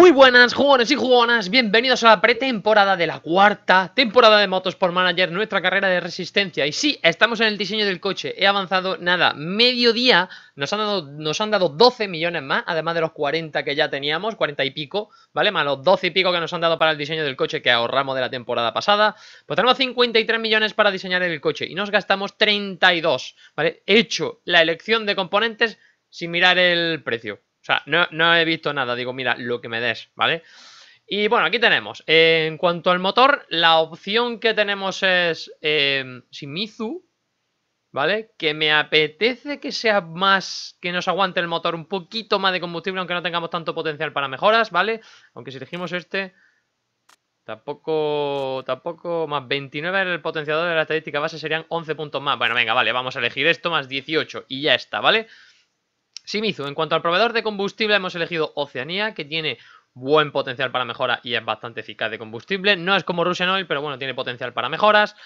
Muy buenas jugones y jugonas, bienvenidos a la pretemporada de la cuarta temporada de Motos por Manager, nuestra carrera de resistencia. Y sí, estamos en el diseño del coche, he avanzado nada, mediodía, nos han dado, nos han dado 12 millones más, además de los 40 que ya teníamos, 40 y pico, ¿vale? Más los 12 y pico que nos han dado para el diseño del coche que ahorramos de la temporada pasada. Pues tenemos 53 millones para diseñar el coche y nos gastamos 32, ¿vale? hecho la elección de componentes sin mirar el precio. O sea, no, he visto nada, digo, mira, lo que me des, ¿vale? Y bueno, aquí tenemos. en cuanto al motor, la opción que tenemos es eh, Shimizu, ¿vale? Que me apetece que sea más, que nos aguante el motor un poquito más de combustible, aunque no tengamos tanto potencial para mejoras, ¿vale? Aunque si elegimos este, tampoco, tampoco, más 29 el potenciador de la estadística base serían 11 puntos más. Bueno, venga, vale, vamos a elegir esto, más 18 y ya está, ¿vale? vale en cuanto al proveedor de combustible, hemos elegido Oceanía, que tiene buen potencial para mejora y es bastante eficaz de combustible. No es como Russian Oil, pero bueno, tiene potencial para mejoras.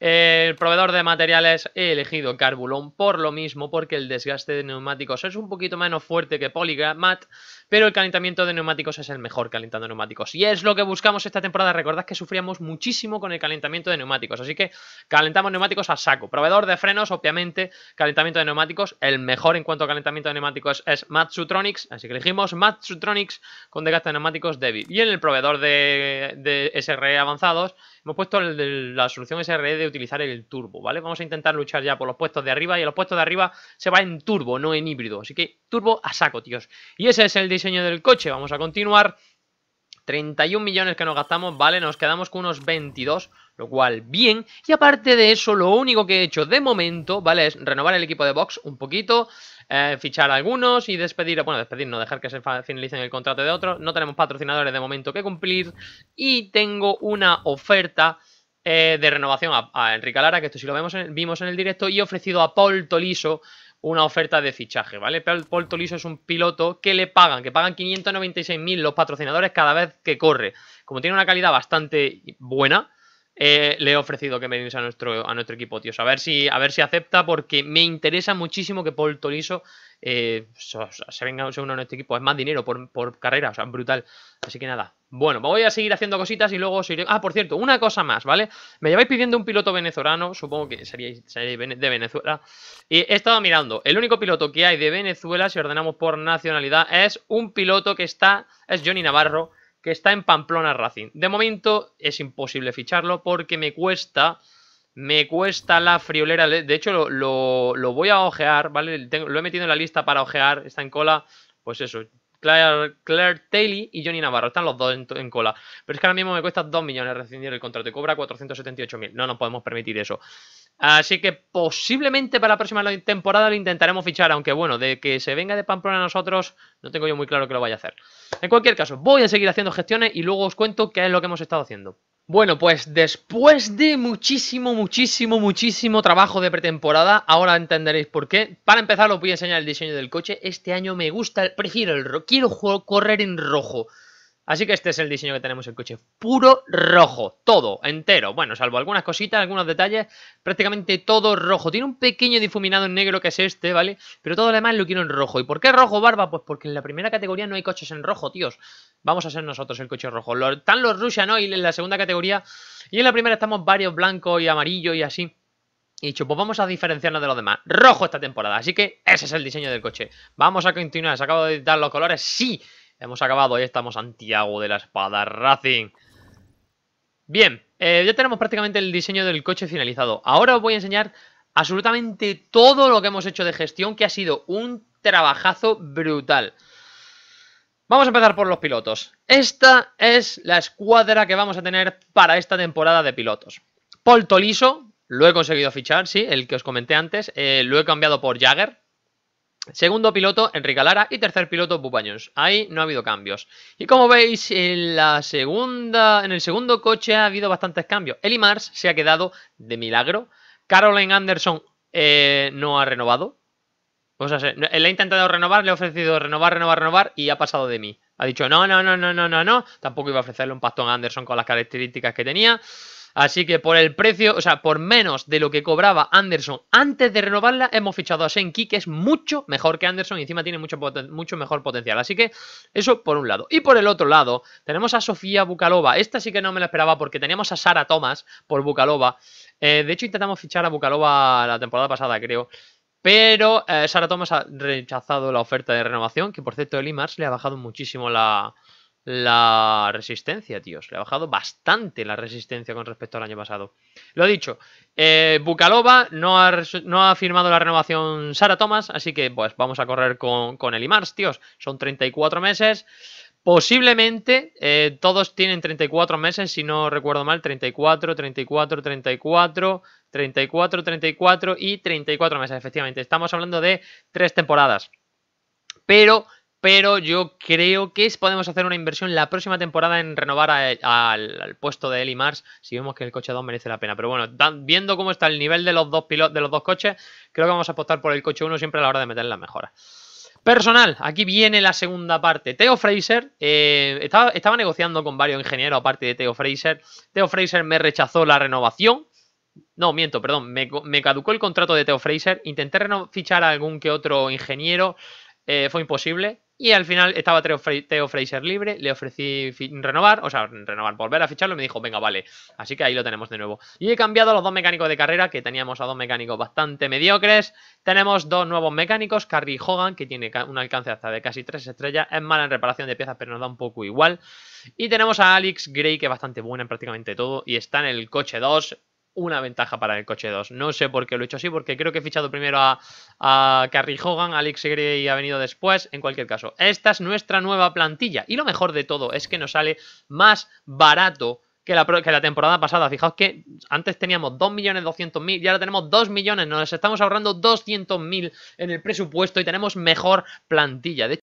Eh, el proveedor de materiales he elegido Carbulon por lo mismo, porque el desgaste de neumáticos es un poquito menos fuerte que Polygramat, pero el calentamiento de neumáticos es el mejor calentando neumáticos. Y es lo que buscamos esta temporada. Recordad que sufríamos muchísimo con el calentamiento de neumáticos, así que calentamos neumáticos a saco. Proveedor de frenos, obviamente, calentamiento de neumáticos, el mejor en cuanto a calentamiento de neumáticos es Matsutronics, así que elegimos Matsutronics con desgaste de neumáticos débil. Y en el proveedor de, SRE e avanzados, hemos puesto la solución SRE de utilizar el turbo, ¿vale? Vamos a intentar luchar ya por los puestos de arriba y los puestos de arriba se va en turbo, no en híbrido, así que turbo a saco, tíos. Y ese es el diseño del coche. Vamos a continuar. 31 millones que nos gastamos, vale, nos quedamos con unos 22, lo cual bien. Y aparte de eso, lo único que he hecho de momento, vale, es renovar el equipo de box un poquito, eh, fichar algunos y despedir, bueno, despedir, no dejar que se finalicen el contrato de otros. No tenemos patrocinadores de momento que cumplir y tengo una oferta. Eh, de renovación a, Enrique Lara, que esto sí lo vemos en, vimos en el directo, y he ofrecido a Paul Toliso una oferta de fichaje, ¿vale? Paul Toliso es un piloto que le pagan, que pagan 596.000 los patrocinadores cada vez que corre. Como tiene una calidad bastante buena, eh, le he ofrecido que me a nuestro, a nuestro equipo, tío. A ver, si, a ver si acepta, porque me interesa muchísimo que Paul Toliso eh, se venga a uno a nuestro equipo. Es más dinero por, carrera, o sea, brutal. Así que nada. Bueno, voy a seguir haciendo cositas y luego os Ah, por cierto, una cosa más, ¿vale? Me lleváis pidiendo un piloto venezolano, supongo que sería de Venezuela. Y he estado mirando, el único piloto que hay de Venezuela, si ordenamos por nacionalidad, es un piloto que está, es Johnny Navarro que está en Pamplona Racing. De momento es imposible ficharlo porque me cuesta, me cuesta la friolera. De hecho, lo, lo, voy a ojear, ¿vale? Lo he metido en la lista para ojear, está en cola. Pues eso, Claire, Taylor y Johnny Navarro. Están los dos en, cola. Pero es que ahora mismo me cuesta 2 millones rescindir el contrato y cobra 478.000. No nos podemos permitir eso. Así que posiblemente para la próxima temporada lo intentaremos fichar, aunque bueno, de que se venga de Pamplona a nosotros, no tengo yo muy claro que lo vaya a hacer. En cualquier caso, voy a seguir haciendo gestiones y luego os cuento qué es lo que hemos estado haciendo. Bueno, pues después de muchísimo, muchísimo, muchísimo trabajo de pretemporada, ahora entenderéis por qué. Para empezar os voy a enseñar el diseño del coche. Este año me gusta, prefiero el rojo, quiero correr en rojo. Así que este es el diseño que tenemos el coche. Puro rojo, todo, entero. Bueno, salvo algunas cositas, algunos detalles, prácticamente todo rojo. Tiene un pequeño difuminado en negro que es este, ¿vale? Pero todo lo demás lo quiero en rojo. ¿Y por qué rojo, Barba? Pues porque en la primera categoría no hay coches en rojo, tíos. Vamos a ser nosotros el coche rojo. están los Russian Oil en la segunda categoría. Y en la primera estamos varios blancos y amarillo y así. Y dicho, pues vamos a diferenciarnos de los demás. Rojo esta temporada, así que ese es el diseño del coche. Vamos a continuar. Se acabo de dar los colores. Sí, Hemos acabado, y estamos Santiago de la Espada Racing. Bien, eh, ya tenemos prácticamente el diseño del coche finalizado. Ahora os voy a enseñar absolutamente todo lo que hemos hecho de gestión, que ha sido un trabajazo brutal. Vamos a empezar por los pilotos. Esta es la escuadra que vamos a tener para esta temporada de pilotos. Paul Toliso, lo he conseguido fichar, sí, el que os comenté antes. Eh, lo he cambiado por Jagger. Segundo piloto, Enrique Lara. Y tercer piloto, Bupaños. Ahí no ha habido cambios. Y como veis, en, la segunda, en el segundo coche ha habido bastantes cambios. Eli Mars se ha quedado de milagro. Caroline Anderson eh, no ha renovado. O sea, él ha intentado renovar, le ha ofrecido renovar, renovar, renovar y ha pasado de mí. Ha dicho, no, no, no, no, no, no, no. Tampoco iba a ofrecerle un pastón a Anderson con las características que tenía. Así que por el precio, o sea, por menos de lo que cobraba Anderson antes de renovarla, hemos fichado a Senki, que es mucho mejor que Anderson y encima tiene mucho, mucho mejor potencial. Así que eso por un lado. Y por el otro lado, tenemos a Sofía Bucalova. Esta sí que no me la esperaba porque teníamos a Sara Thomas por Bucalova. Eh, de hecho, intentamos fichar a Bucalova la temporada pasada, creo. Pero eh, Sara Thomas ha rechazado la oferta de renovación, que por cierto, el IMARS le ha bajado muchísimo la, la resistencia, tíos. Le ha bajado bastante la resistencia con respecto al año pasado. Lo dicho, eh, Bukalova no ha, firmado la renovación Sara Thomas, así que pues vamos a correr con, con el IMARS, tíos. Son 34 meses. Posiblemente eh, todos tienen 34 meses, si no recuerdo mal, 34, 34, 34, 34, 34 y 34 meses, efectivamente. Estamos hablando de tres temporadas. Pero pero yo creo que podemos hacer una inversión la próxima temporada en renovar e, al, puesto de Eli Mars si vemos que el coche 2 merece la pena. Pero bueno, viendo cómo está el nivel de los dos pilotos de los dos coches, creo que vamos a apostar por el coche 1 siempre a la hora de meter las mejoras. Personal, aquí viene la segunda parte. Theo Fraser, eh, estaba, negociando con varios ingenieros aparte de Theo Fraser. Theo Fraser me rechazó la renovación, no, miento, perdón. Me, caducó el contrato de Theo Fraser. Intenté fichar a algún que otro ingeniero. Eh, fue imposible. Y al final estaba Teo Fraser libre, le ofrecí renovar, o sea, renovar, volver a ficharlo me dijo, venga, vale. Así que ahí lo tenemos de nuevo. Y he cambiado los dos mecánicos de carrera, que teníamos a dos mecánicos bastante mediocres. Tenemos dos nuevos mecánicos, Carrie Hogan, que tiene un alcance hasta de casi tres estrellas, es mala en reparación de piezas, pero nos da un poco igual. Y tenemos a Alex Gray, que es bastante buena en prácticamente todo, y está en el coche 2, una ventaja para el coche 2. No sé por qué lo he hecho así, porque creo que he fichado primero a, a Carrie Hogan, Alex Y ha venido después. En cualquier caso, esta es nuestra nueva plantilla. Y lo mejor de todo es que nos sale más barato que la, que la, temporada pasada. Fijaos que antes teníamos 2.200.000 y ahora tenemos 2 millones. Nos estamos ahorrando 200.000 en el presupuesto y tenemos mejor plantilla. De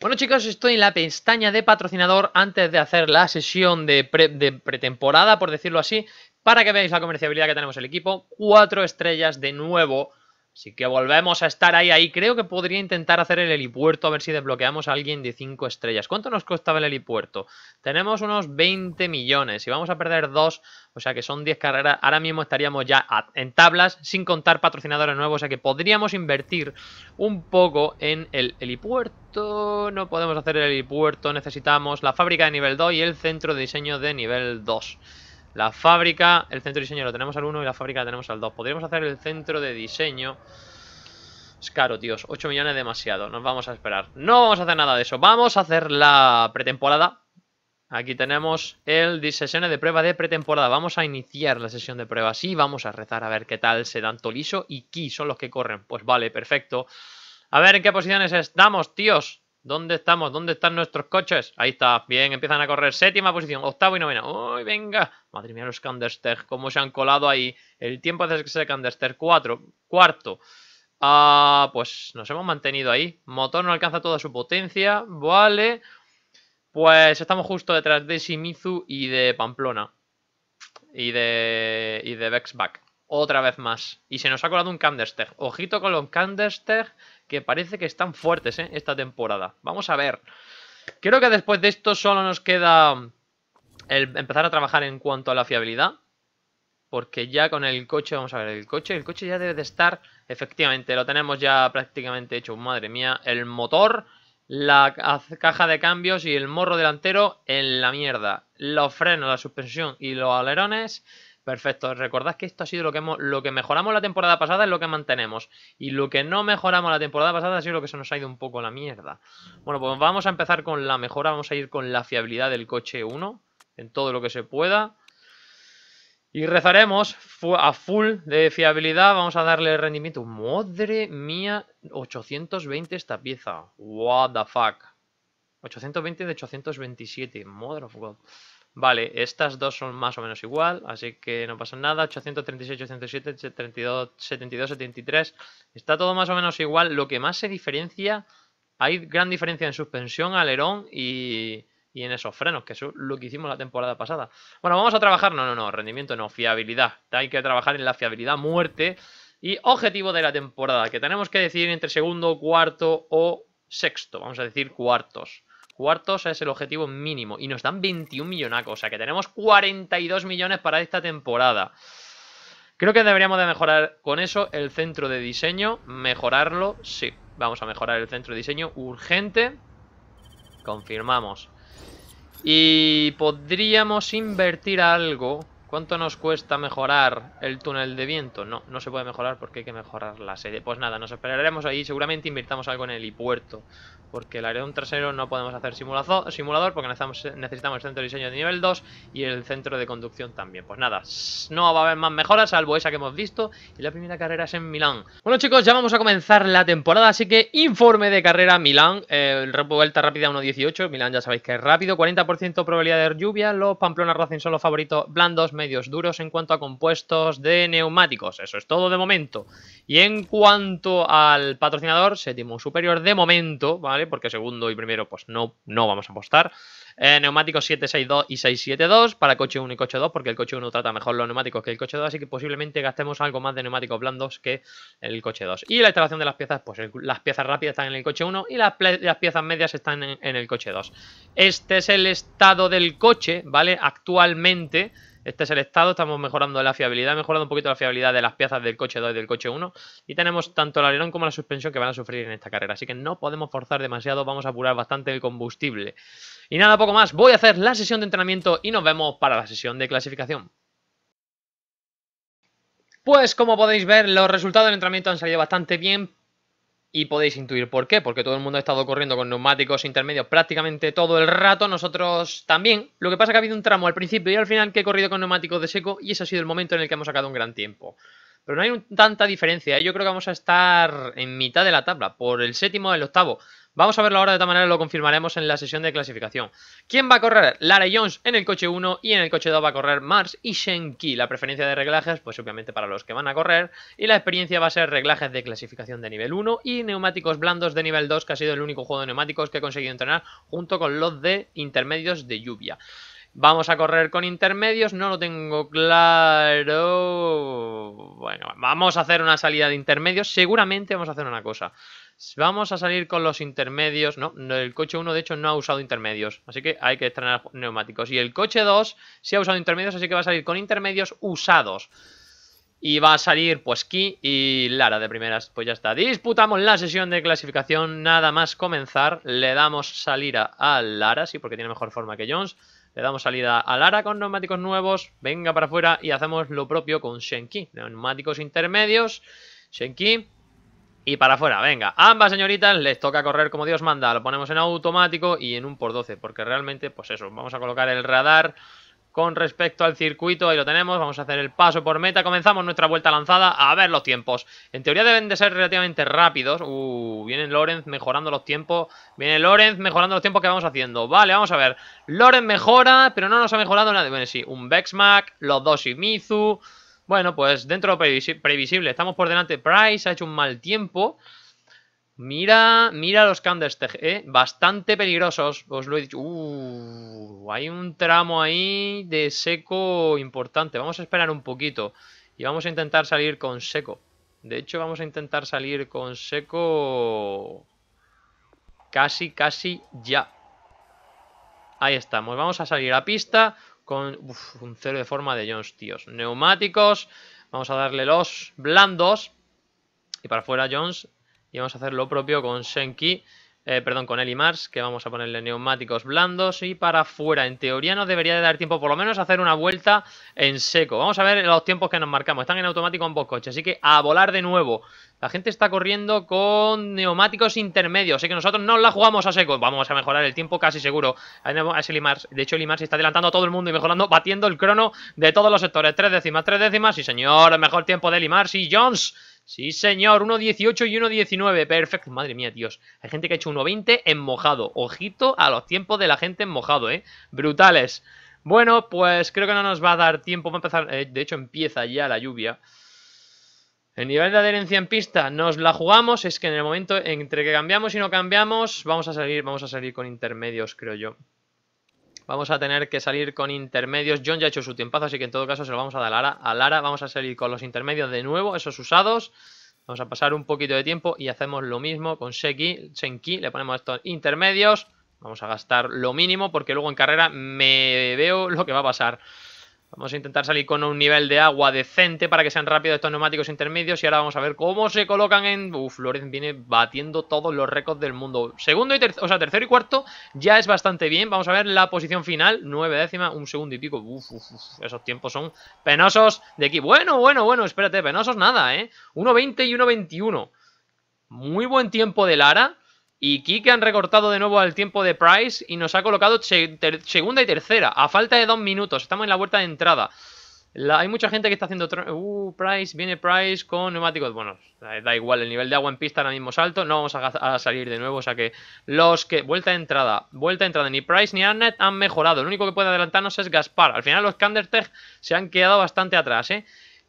bueno chicos, estoy en la pestaña de patrocinador antes de hacer la sesión de, de pretemporada, por decirlo así, para que veáis la comerciabilidad que tenemos el equipo, cuatro estrellas de nuevo. Así que volvemos a estar ahí, ahí. Creo que podría intentar hacer el helipuerto, a ver si desbloqueamos a alguien de 5 estrellas. ¿Cuánto nos costaba el helipuerto? Tenemos unos 20 millones y vamos a perder 2, o sea que son 10 carreras. Ahora mismo estaríamos ya en tablas, sin contar patrocinadores nuevos, o sea que podríamos invertir un poco en el helipuerto. No podemos hacer el helipuerto, necesitamos la fábrica de nivel 2 y el centro de diseño de nivel 2. La fábrica, el centro de diseño lo tenemos al 1 y la fábrica la tenemos al 2. Podríamos hacer el centro de diseño. Es caro, tíos. 8 millones demasiado. Nos vamos a esperar. No vamos a hacer nada de eso. Vamos a hacer la pretemporada. Aquí tenemos el sesiones de prueba de pretemporada. Vamos a iniciar la sesión de prueba. Sí, vamos a rezar a ver qué tal se dan Toliso y qui son los que corren. Pues vale, perfecto. A ver en qué posiciones estamos, tíos. ¿Dónde estamos? ¿Dónde están nuestros coches? Ahí está, bien, empiezan a correr. Séptima posición, octavo y novena. ¡Uy, venga! Madre mía, los candester, cómo se han colado ahí. El tiempo hace que sea candester Cuatro, cuarto. Ah, pues nos hemos mantenido ahí. Motor no alcanza toda su potencia. Vale. Pues estamos justo detrás de Shimizu y de Pamplona. Y de, y de Vexback otra vez más. Y se nos ha colado un Candlestick. Ojito con los candester que parece que están fuertes ¿eh? esta temporada. Vamos a ver. Creo que después de esto solo nos queda um, el empezar a trabajar en cuanto a la fiabilidad. Porque ya con el coche, vamos a ver, el coche, el coche ya debe de estar, efectivamente, lo tenemos ya prácticamente hecho. Madre mía, el motor, la caja de cambios y el morro delantero en la mierda. Los frenos, la suspensión y los alerones Perfecto. Recordad que esto ha sido lo que, lo que mejoramos la temporada pasada es lo que mantenemos. Y lo que no mejoramos la temporada pasada ha sido lo que se nos ha ido un poco la mierda. Bueno, pues vamos a empezar con la mejora. Vamos a ir con la fiabilidad del coche 1. En todo lo que se pueda. Y rezaremos a full de fiabilidad. Vamos a darle rendimiento. Madre mía, 820 esta pieza. What the fuck. 820 de 827. Madre God. Vale, estas dos son más o menos igual, así que no pasa nada. 836, 807, 72, 73. Está todo más o menos igual. Lo que más se diferencia, hay gran diferencia en suspensión, alerón y, y en esos frenos, que es lo que hicimos la temporada pasada. Bueno, vamos a trabajar, no, no, no, rendimiento no, fiabilidad. Hay que trabajar en la fiabilidad muerte y objetivo de la temporada, que tenemos que decidir entre segundo, cuarto o sexto. Vamos a decir cuartos. Cuartos es el objetivo mínimo. Y nos dan 21 millonacos. O sea que tenemos 42 millones para esta temporada. Creo que deberíamos de mejorar con eso el centro de diseño. Mejorarlo, sí. Vamos a mejorar el centro de diseño urgente. Confirmamos. Y podríamos invertir algo ¿Cuánto nos cuesta mejorar el túnel de viento? No, no se puede mejorar porque hay que mejorar la serie. Pues nada, nos esperaremos ahí. Seguramente invirtamos algo en el helipuerto. Porque el un trasero no podemos hacer simulador porque necesitamos, el centro de diseño de nivel 2 y el centro de conducción también. Pues nada, no va a haber más mejoras salvo esa que hemos visto. Y la primera carrera es en Milán. Bueno chicos, ya vamos a comenzar la temporada. Así que informe de carrera Milán. Eh, vuelta rápida 1.18. Milán ya sabéis que es rápido. 40% probabilidad de lluvia. Los Pamplona Racing son los favoritos blandos medios duros en cuanto a compuestos de neumáticos. Eso es todo de momento. Y en cuanto al patrocinador, séptimo superior de momento, ¿vale? Porque segundo y primero, pues no, no vamos a apostar. Eh, neumáticos 762 y 672 para coche 1 y coche 2, porque el coche 1 trata mejor los neumáticos que el coche 2, así que posiblemente gastemos algo más de neumáticos blandos que el coche 2. Y la instalación de las piezas, pues las piezas rápidas están en el coche 1 y las, piezas medias están en, en el coche 2. Este es el estado del coche, ¿vale? Actualmente. Este es el estado, estamos mejorando la fiabilidad, mejorando un poquito la fiabilidad de las piezas del coche 2 y del coche 1. Y tenemos tanto el alerón como la suspensión que van a sufrir en esta carrera. Así que no podemos forzar demasiado, vamos a apurar bastante el combustible. Y nada, poco más. Voy a hacer la sesión de entrenamiento y nos vemos para la sesión de clasificación. Pues como podéis ver, los resultados del entrenamiento han salido bastante bien, y podéis intuir por qué, porque todo el mundo ha estado corriendo con neumáticos intermedios prácticamente todo el rato, nosotros también. Lo que pasa es que ha habido un tramo al principio y al final que he corrido con neumáticos de seco y ese ha sido el momento en el que hemos sacado un gran tiempo. Pero no hay tanta diferencia, ¿eh? yo creo que vamos a estar en mitad de la tabla, por el séptimo o el octavo. Vamos a verlo ahora de esta manera, lo confirmaremos en la sesión de clasificación. ¿Quién va a correr? Lara Jones en el coche 1 y en el coche 2 va a correr Mars y Shenki. La preferencia de reglajes, pues obviamente para los que van a correr. Y la experiencia va a ser reglajes de clasificación de nivel 1 y neumáticos blandos de nivel 2, que ha sido el único juego de neumáticos que he conseguido entrenar junto con los de intermedios de lluvia. Vamos a correr con intermedios, no lo tengo claro. Bueno, vamos a hacer una salida de intermedios. Seguramente vamos a hacer una cosa. Vamos a salir con los intermedios. No, el coche 1 de hecho no ha usado intermedios, así que hay que estrenar neumáticos. Y el coche 2 sí ha usado intermedios, así que va a salir con intermedios usados. Y va a salir pues Ki y Lara de primeras. Pues ya está. Disputamos la sesión de clasificación. Nada más comenzar. Le damos salida a Lara, sí, porque tiene mejor forma que Jones. Le damos salida a Lara con neumáticos nuevos. Venga para afuera y hacemos lo propio con Shenki. Neumáticos intermedios. Ki. Y para afuera, venga. Ambas señoritas les toca correr como Dios manda. Lo ponemos en automático y en un por 12 porque realmente, pues eso, vamos a colocar el radar con respecto al circuito. Ahí lo tenemos, vamos a hacer el paso por meta. Comenzamos nuestra vuelta lanzada a ver los tiempos. En teoría deben de ser relativamente rápidos. Uh, viene Lorenz mejorando los tiempos. Viene Lorenz mejorando los tiempos que vamos haciendo. Vale, vamos a ver. Lorenz mejora, pero no nos ha mejorado nada. Bueno, sí, un Bexmac, los dos Shimizu... Bueno, pues dentro de lo previsible, estamos por delante. Price ha hecho un mal tiempo. Mira, mira los candlesticks, ¿eh? bastante peligrosos, os lo he dicho. Uh, hay un tramo ahí de seco importante. Vamos a esperar un poquito y vamos a intentar salir con seco. De hecho, vamos a intentar salir con seco casi, casi ya. Ahí estamos, vamos a salir a pista. Con un cero de forma de Jones, tíos. Neumáticos. Vamos a darle los blandos. Y para afuera Jones. Y vamos a hacer lo propio con Shenki. Eh, perdón, con Eli Mars, que vamos a ponerle neumáticos blandos y para afuera. En teoría nos debería de dar tiempo por lo menos a hacer una vuelta en seco. Vamos a ver los tiempos que nos marcamos. Están en automático ambos coches, así que a volar de nuevo. La gente está corriendo con neumáticos intermedios, así que nosotros no la jugamos a seco. Vamos a mejorar el tiempo casi seguro. Es Eli Mars. De hecho, Eli Mars está adelantando a todo el mundo y mejorando, batiendo el crono de todos los sectores. Tres décimas, tres décimas. Sí, señor, el mejor tiempo de Eli Mars y Jones Sí, señor, 1.18 y 1.19, perfecto. Madre mía, tíos. Hay gente que ha hecho 1.20 en mojado. Ojito a los tiempos de la gente en mojado, ¿eh? Brutales. Bueno, pues creo que no nos va a dar tiempo. Va a empezar, eh, de hecho empieza ya la lluvia. El nivel de adherencia en pista, nos la jugamos, es que en el momento entre que cambiamos y no cambiamos, vamos a salir, vamos a salir con intermedios, creo yo. Vamos a tener que salir con intermedios. John ya ha hecho su tiempazo, así que en todo caso se lo vamos a dar a Lara. A Lara vamos a salir con los intermedios de nuevo, esos usados. Vamos a pasar un poquito de tiempo y hacemos lo mismo con Seki. Senki, le ponemos estos intermedios. Vamos a gastar lo mínimo porque luego en carrera me veo lo que va a pasar. Vamos a intentar salir con un nivel de agua decente para que sean rápidos estos neumáticos intermedios. Y ahora vamos a ver cómo se colocan en... Uf, Lorenz viene batiendo todos los récords del mundo. Segundo y tercero, o sea, tercero y cuarto ya es bastante bien. Vamos a ver la posición final. Nueve décimas, un segundo y pico. Uf, Esos tiempos son penosos de aquí. Bueno, bueno, bueno, espérate, penosos nada, ¿eh? 1.20 y 1.21. Muy buen tiempo de Lara. Y Kike han recortado de nuevo al tiempo de Price y nos ha colocado segunda y tercera, a falta de dos minutos. Estamos en la vuelta de entrada. hay mucha gente que está haciendo... Uh, Price, viene Price con neumáticos. Bueno, da igual, el nivel de agua en pista ahora mismo salto. No vamos a, salir de nuevo, o sea que los que... Vuelta de entrada, vuelta de entrada. Ni Price ni Arnett han mejorado. Lo único que puede adelantarnos es Gaspar. Al final los Kandertech se han quedado bastante atrás, ¿eh?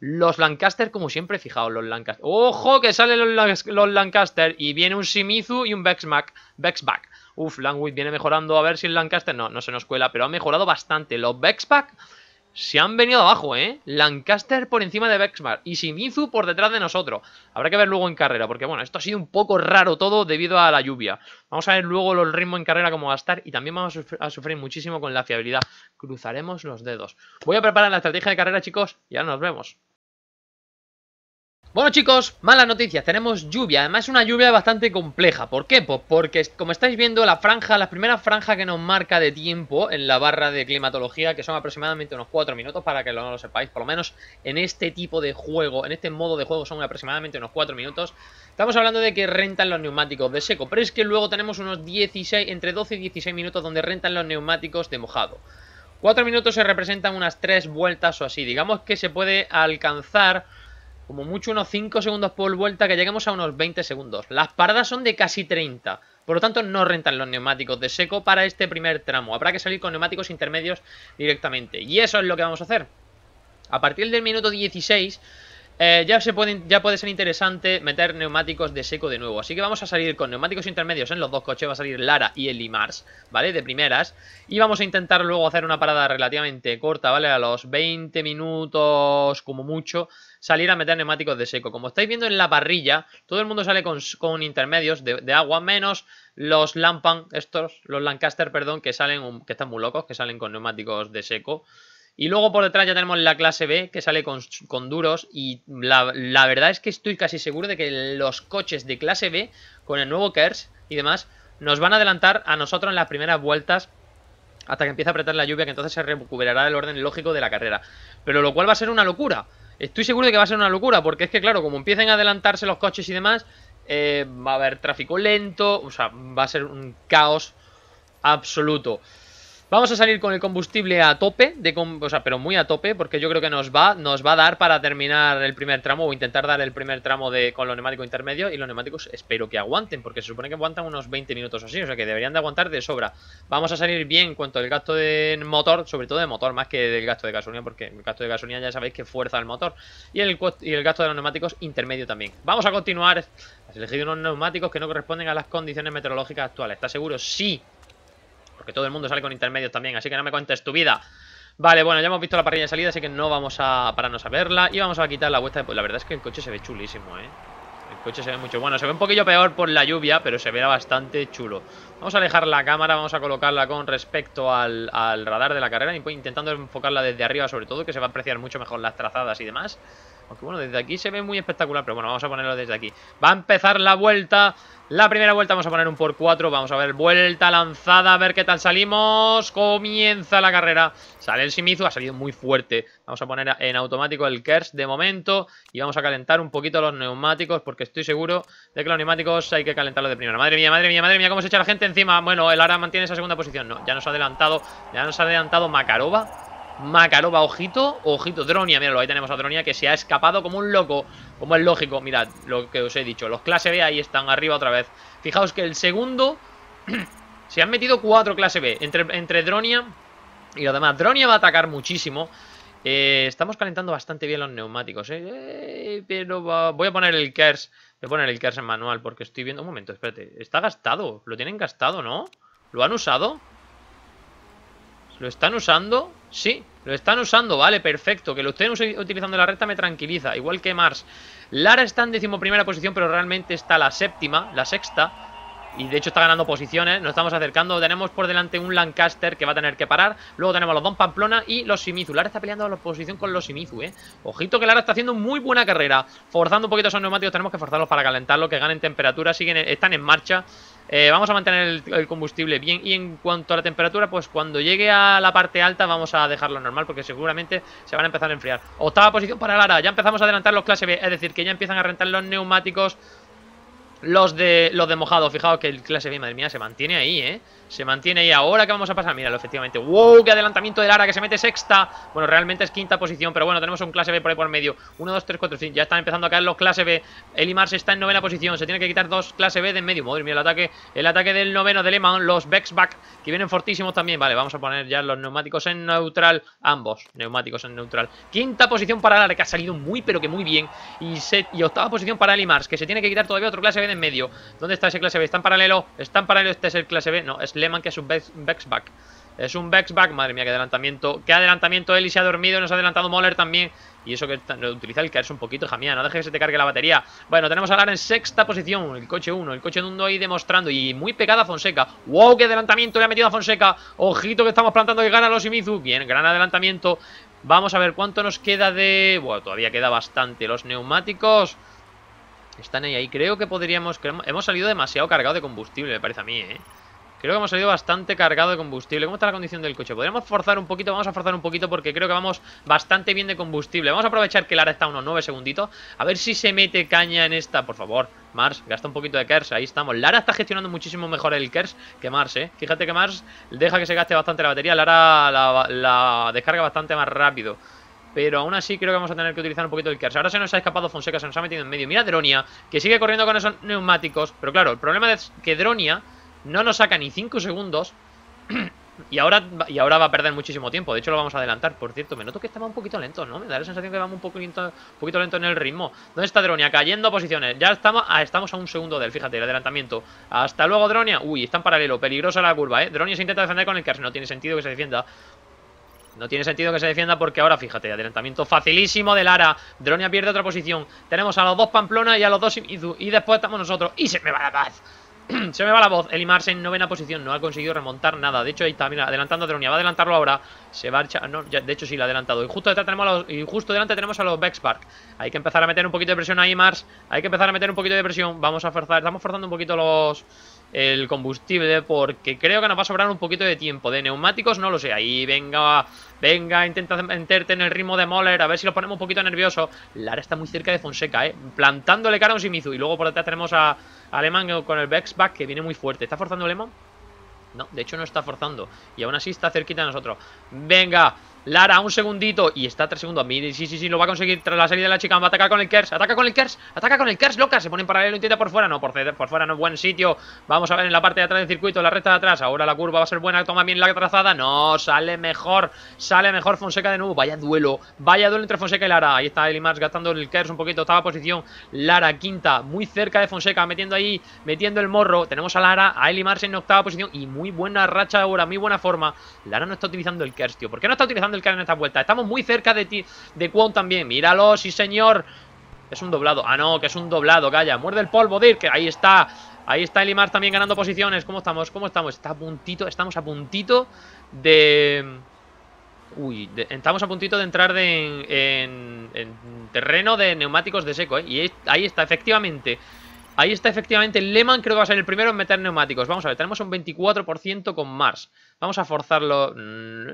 Los Lancaster, como siempre, fijaos, los Lancaster. ¡Ojo! Que salen los, Lancaster. Y viene un Simizu y un Vexmac Bexback. Uf, Langwith viene mejorando. A ver si el Lancaster. No, no se nos cuela, pero ha mejorado bastante. Los Vexmac se han venido abajo, ¿eh? Lancaster por encima de Vexmac y Simizu por detrás de nosotros. Habrá que ver luego en carrera, porque bueno, esto ha sido un poco raro todo debido a la lluvia. Vamos a ver luego los ritmos en carrera como va a estar y también vamos a, sufrir, a sufrir muchísimo con la fiabilidad. Cruzaremos los dedos. Voy a preparar la estrategia de carrera, chicos, y ahora nos vemos. Bueno chicos, malas noticias, tenemos lluvia, además una lluvia bastante compleja, ¿por qué? Pues porque como estáis viendo la franja, la primera franja que nos marca de tiempo en la barra de climatología, que son aproximadamente unos 4 minutos para que no lo sepáis, por lo menos en este tipo de juego, en este modo de juego son aproximadamente unos 4 minutos, estamos hablando de que rentan los neumáticos de seco, pero es que luego tenemos unos 16, entre 12 y 16 minutos donde rentan los neumáticos de mojado. 4 minutos se representan unas 3 vueltas o así, digamos que se puede alcanzar como mucho unos 5 segundos por vuelta, que lleguemos a unos 20 segundos. Las paradas son de casi 30. Por lo tanto, no rentan los neumáticos de seco para este primer tramo. Habrá que salir con neumáticos intermedios directamente. Y eso es lo que vamos a hacer. A partir del minuto 16 eh, ya, se ya puede ser interesante meter neumáticos de seco de nuevo. Así que vamos a salir con neumáticos intermedios en los dos coches. Va a salir Lara y el Limars, ¿vale? De primeras. Y vamos a intentar luego hacer una parada relativamente corta, ¿vale? A los 20 minutos como mucho salir a meter neumáticos de seco. Como estáis viendo en la parrilla, todo el mundo sale con, intermedios de, de, agua, menos los Lampan, estos, los Lancaster, perdón, que salen, que están muy locos, que salen con neumáticos de seco. Y luego por detrás ya tenemos la clase B que sale con, duros y la, verdad es que estoy casi seguro de que los coches de clase B con el nuevo KERS y demás nos van a adelantar a nosotros en las primeras vueltas hasta que empiece a apretar la lluvia que entonces se recuperará el orden lógico de la carrera. Pero lo cual va a ser una locura. Estoy seguro de que va a ser una locura porque es que claro, como empiecen a adelantarse los coches y demás, eh, va a haber tráfico lento, o sea, va a ser un caos absoluto. Vamos a salir con el combustible a tope, o sea, pero muy a tope, porque yo creo que nos va, nos va a dar para terminar el primer tramo o intentar dar el primer tramo de, con los neumáticos intermedios y los neumáticos espero que aguanten, porque se supone que aguantan unos 20 minutos o así, o sea que deberían de aguantar de sobra. Vamos a salir bien en cuanto al gasto de motor, sobre todo de motor, más que del gasto de gasolina, porque el gasto de gasolina ya sabéis que fuerza el motor, y el, gasto de los neumáticos intermedio también. Vamos a continuar, has elegido unos neumáticos que no corresponden a las condiciones meteorológicas actuales, ¿estás seguro? Sí, que todo el mundo sale con intermedios también, así que no me cuentes tu vida. Vale, bueno, ya hemos visto la parrilla de salida, así que no vamos a pararnos a verla. Y vamos a quitar la vuelta de... La verdad es que el coche se ve chulísimo, ¿eh? El coche se ve mucho... Bueno, se ve un poquillo peor por la lluvia, pero se ve bastante chulo. Vamos a dejar la cámara, vamos a colocarla con respecto al, al radar de la carrera, pues intentando enfocarla desde arriba sobre todo, que se va a apreciar mucho mejor las trazadas y demás. Aunque bueno, desde aquí se ve muy espectacular, pero bueno, vamos a ponerlo desde aquí. Va a empezar la vuelta. La primera vuelta vamos a poner un por 4 Vamos a ver, vuelta lanzada, a ver qué tal salimos. Comienza la carrera. Sale el Shimizu, ha salido muy fuerte. Vamos a poner en automático el Kers de momento. Y vamos a calentar un poquito los neumáticos, porque estoy seguro de que los neumáticos hay que calentarlos de primera. Madre mía, madre mía, madre mía, cómo se echa la gente encima. Bueno, el Ara mantiene esa segunda posición. No, ya nos ha adelantado, ya nos ha adelantado Makarova. Macaroba, ojito, ojito, Dronia, míralo, ahí tenemos a Dronia que se ha escapado como un loco, como es lógico, mirad lo que os he dicho, los clase B ahí están arriba otra vez, fijaos que el segundo, se han metido cuatro clase B, entre, entre Dronia y lo demás, Dronia va a atacar muchísimo, eh, estamos calentando bastante bien los neumáticos, eh, eh, pero voy a poner el KERS, voy a poner el KERS en manual porque estoy viendo, un momento, espérate, está gastado, lo tienen gastado, ¿no? ¿Lo han usado? ¿Lo están usando? Sí, lo están usando, vale, perfecto. Que lo estén utilizando en la recta me tranquiliza, igual que Mars. Lara está en decimoprimera posición, pero realmente está la séptima, la sexta. Y de hecho está ganando posiciones, nos estamos acercando. Tenemos por delante un Lancaster que va a tener que parar. Luego tenemos los Don Pamplona y los Shimizu. Lara está peleando la posición con los Simizu ¿eh? Ojito que Lara está haciendo muy buena carrera. Forzando un poquito esos neumáticos, tenemos que forzarlos para calentarlos, que ganen temperatura. Siguen, están en marcha. Eh, vamos a mantener el, el, combustible bien y en cuanto a la temperatura, pues cuando llegue a la parte alta vamos a dejarlo normal porque seguramente se van a empezar a enfriar. Octava posición para Lara, ya empezamos a adelantar los clase B, es decir, que ya empiezan a rentar los neumáticos los de los de mojado. Fijaos que el clase B, madre mía, se mantiene ahí, ¿eh? Se mantiene ahí. Ahora ¿qué vamos a pasar. Míralo, efectivamente. ¡Wow! ¡Qué adelantamiento de Lara, que se mete sexta! Bueno, realmente es quinta posición. Pero bueno, tenemos un clase B por ahí por medio. 1, 2, 3, 4, cinco Ya están empezando a caer los clase B. El se está en novena posición. Se tiene que quitar dos clase B de en medio. Madre mía, el ataque, el ataque del noveno de Lehman. Los Back que vienen fortísimos también. Vale, vamos a poner ya los neumáticos en neutral. Ambos neumáticos en neutral. Quinta posición para Lara que ha salido muy, pero que muy bien. Y, y octava posición para Elimars que se tiene que quitar todavía otro clase B de en medio. ¿Dónde está ese clase B? están paralelo? están paralelo? Este es el clase B. No, es que es un Vexback Es un Vexback madre mía, qué adelantamiento. Qué adelantamiento Y se ha dormido, nos ha adelantado Moller también. Y eso que utiliza el caerse un poquito, jamía no dejes que se te cargue la batería. Bueno, tenemos a Lara en sexta posición, el coche 1, el coche 1 ahí demostrando. Y muy pegada Fonseca. ¡Wow! ¡Qué adelantamiento le ha metido a Fonseca! Ojito que estamos plantando que gana los Imizu. Bien, gran adelantamiento. Vamos a ver cuánto nos queda de... Bueno, todavía queda bastante. Los neumáticos... Están ahí, ahí. Creo que podríamos... Hemos salido demasiado cargado de combustible, me parece a mí, ¿eh? Creo que hemos salido bastante cargado de combustible. ¿Cómo está la condición del coche? Podríamos forzar un poquito, vamos a forzar un poquito porque creo que vamos bastante bien de combustible. Vamos a aprovechar que Lara está a unos 9 segunditos. A ver si se mete caña en esta, por favor. Mars, gasta un poquito de Kers, ahí estamos. Lara está gestionando muchísimo mejor el Kers que Mars, ¿eh? Fíjate que Mars deja que se gaste bastante la batería. Lara la, descarga bastante más rápido. Pero aún así creo que vamos a tener que utilizar un poquito el Kers. Ahora se nos ha escapado Fonseca, se nos ha metido en medio. Mira Dronia, que sigue corriendo con esos neumáticos. Pero claro, el problema es que Dronia no nos saca ni 5 segundos. Y ahora, y ahora va a perder muchísimo tiempo. De hecho, lo vamos a adelantar. Por cierto, me noto que estaba un poquito lento, ¿no? Me da la sensación que vamos un un poquito lento en el ritmo. ¿Dónde está Dronia? Cayendo posiciones. Ya estamos a, ah, estamos a un segundo del, fíjate, el adelantamiento. Hasta luego, Dronia. Uy, está en paralelo. Peligrosa la curva, ¿eh? Dronia se intenta defender con el Kers. No tiene sentido que se defienda. No tiene sentido que se defienda porque ahora, fíjate, adelantamiento facilísimo de Lara. Dronia pierde otra posición. Tenemos a los dos Pamplona y a los dos Y después estamos nosotros. Y se me va la paz. se me va la voz. El en novena posición. No ha conseguido remontar nada. De hecho, ahí está, mira, adelantando a Dronia. Va a adelantarlo ahora. Se va a echar. de hecho, sí, lo ha adelantado. Y justo, detrás tenemos a los, y justo delante tenemos a los Bexpark. Hay que empezar a meter un poquito de presión ahí mars Hay que empezar a meter un poquito de presión. Vamos a forzar. Estamos forzando un poquito los el combustible porque creo que nos va a sobrar un poquito de tiempo. De neumáticos no lo sé. Ahí venga, venga, intenta meterte en el ritmo de Moller, a ver si lo ponemos un poquito nervioso. Lara está muy cerca de Fonseca, ¿eh? plantándole cara a Shimizu. Y luego por detrás tenemos a Alemán con el back que viene muy fuerte. ¿Está forzando Alemán? No, de hecho no está forzando. Y aún así está cerquita de nosotros. Venga, Lara, un segundito. Y está tres segundos. Sí, sí, sí, lo va a conseguir tras la salida de la chica. Va a atacar con el Kers. Ataca con el Kers. Ataca con el Kers, loca. Se pone en paralelo. Intenta por fuera. No, por, por fuera no. es Buen sitio. Vamos a ver en la parte de atrás del circuito. La recta de atrás. Ahora la curva va a ser buena. Toma bien la trazada. No, sale mejor. Sale mejor Fonseca de nuevo. Vaya duelo. Vaya duelo entre Fonseca y Lara. Ahí está Elimars gastando el Kers un poquito. Octava posición. Lara quinta. Muy cerca de Fonseca. Metiendo ahí. Metiendo el morro. Tenemos a Lara. A Elimars en octava posición. Y muy buena racha ahora. Muy buena forma. Lara no está utilizando el Kers, tío. ¿Por qué no está utilizando del hay en esta vuelta. Estamos muy cerca de ti, de Kwon también. Míralo, sí señor. Es un doblado. Ah, no, que es un doblado, calla. Muerde el polvo, Dirk. Que ahí está. Ahí está Elimar también ganando posiciones. ¿Cómo estamos? ¿Cómo estamos? Está a puntito, estamos a puntito de... Uy, estamos a puntito de entrar en, en, terreno de neumáticos de seco, ¿eh? Y ahí está, efectivamente. Ahí está, efectivamente. Lehman creo que va a ser el primero en meter neumáticos. Vamos a ver, tenemos un 24% con Mars. Vamos a forzarlo... Mm,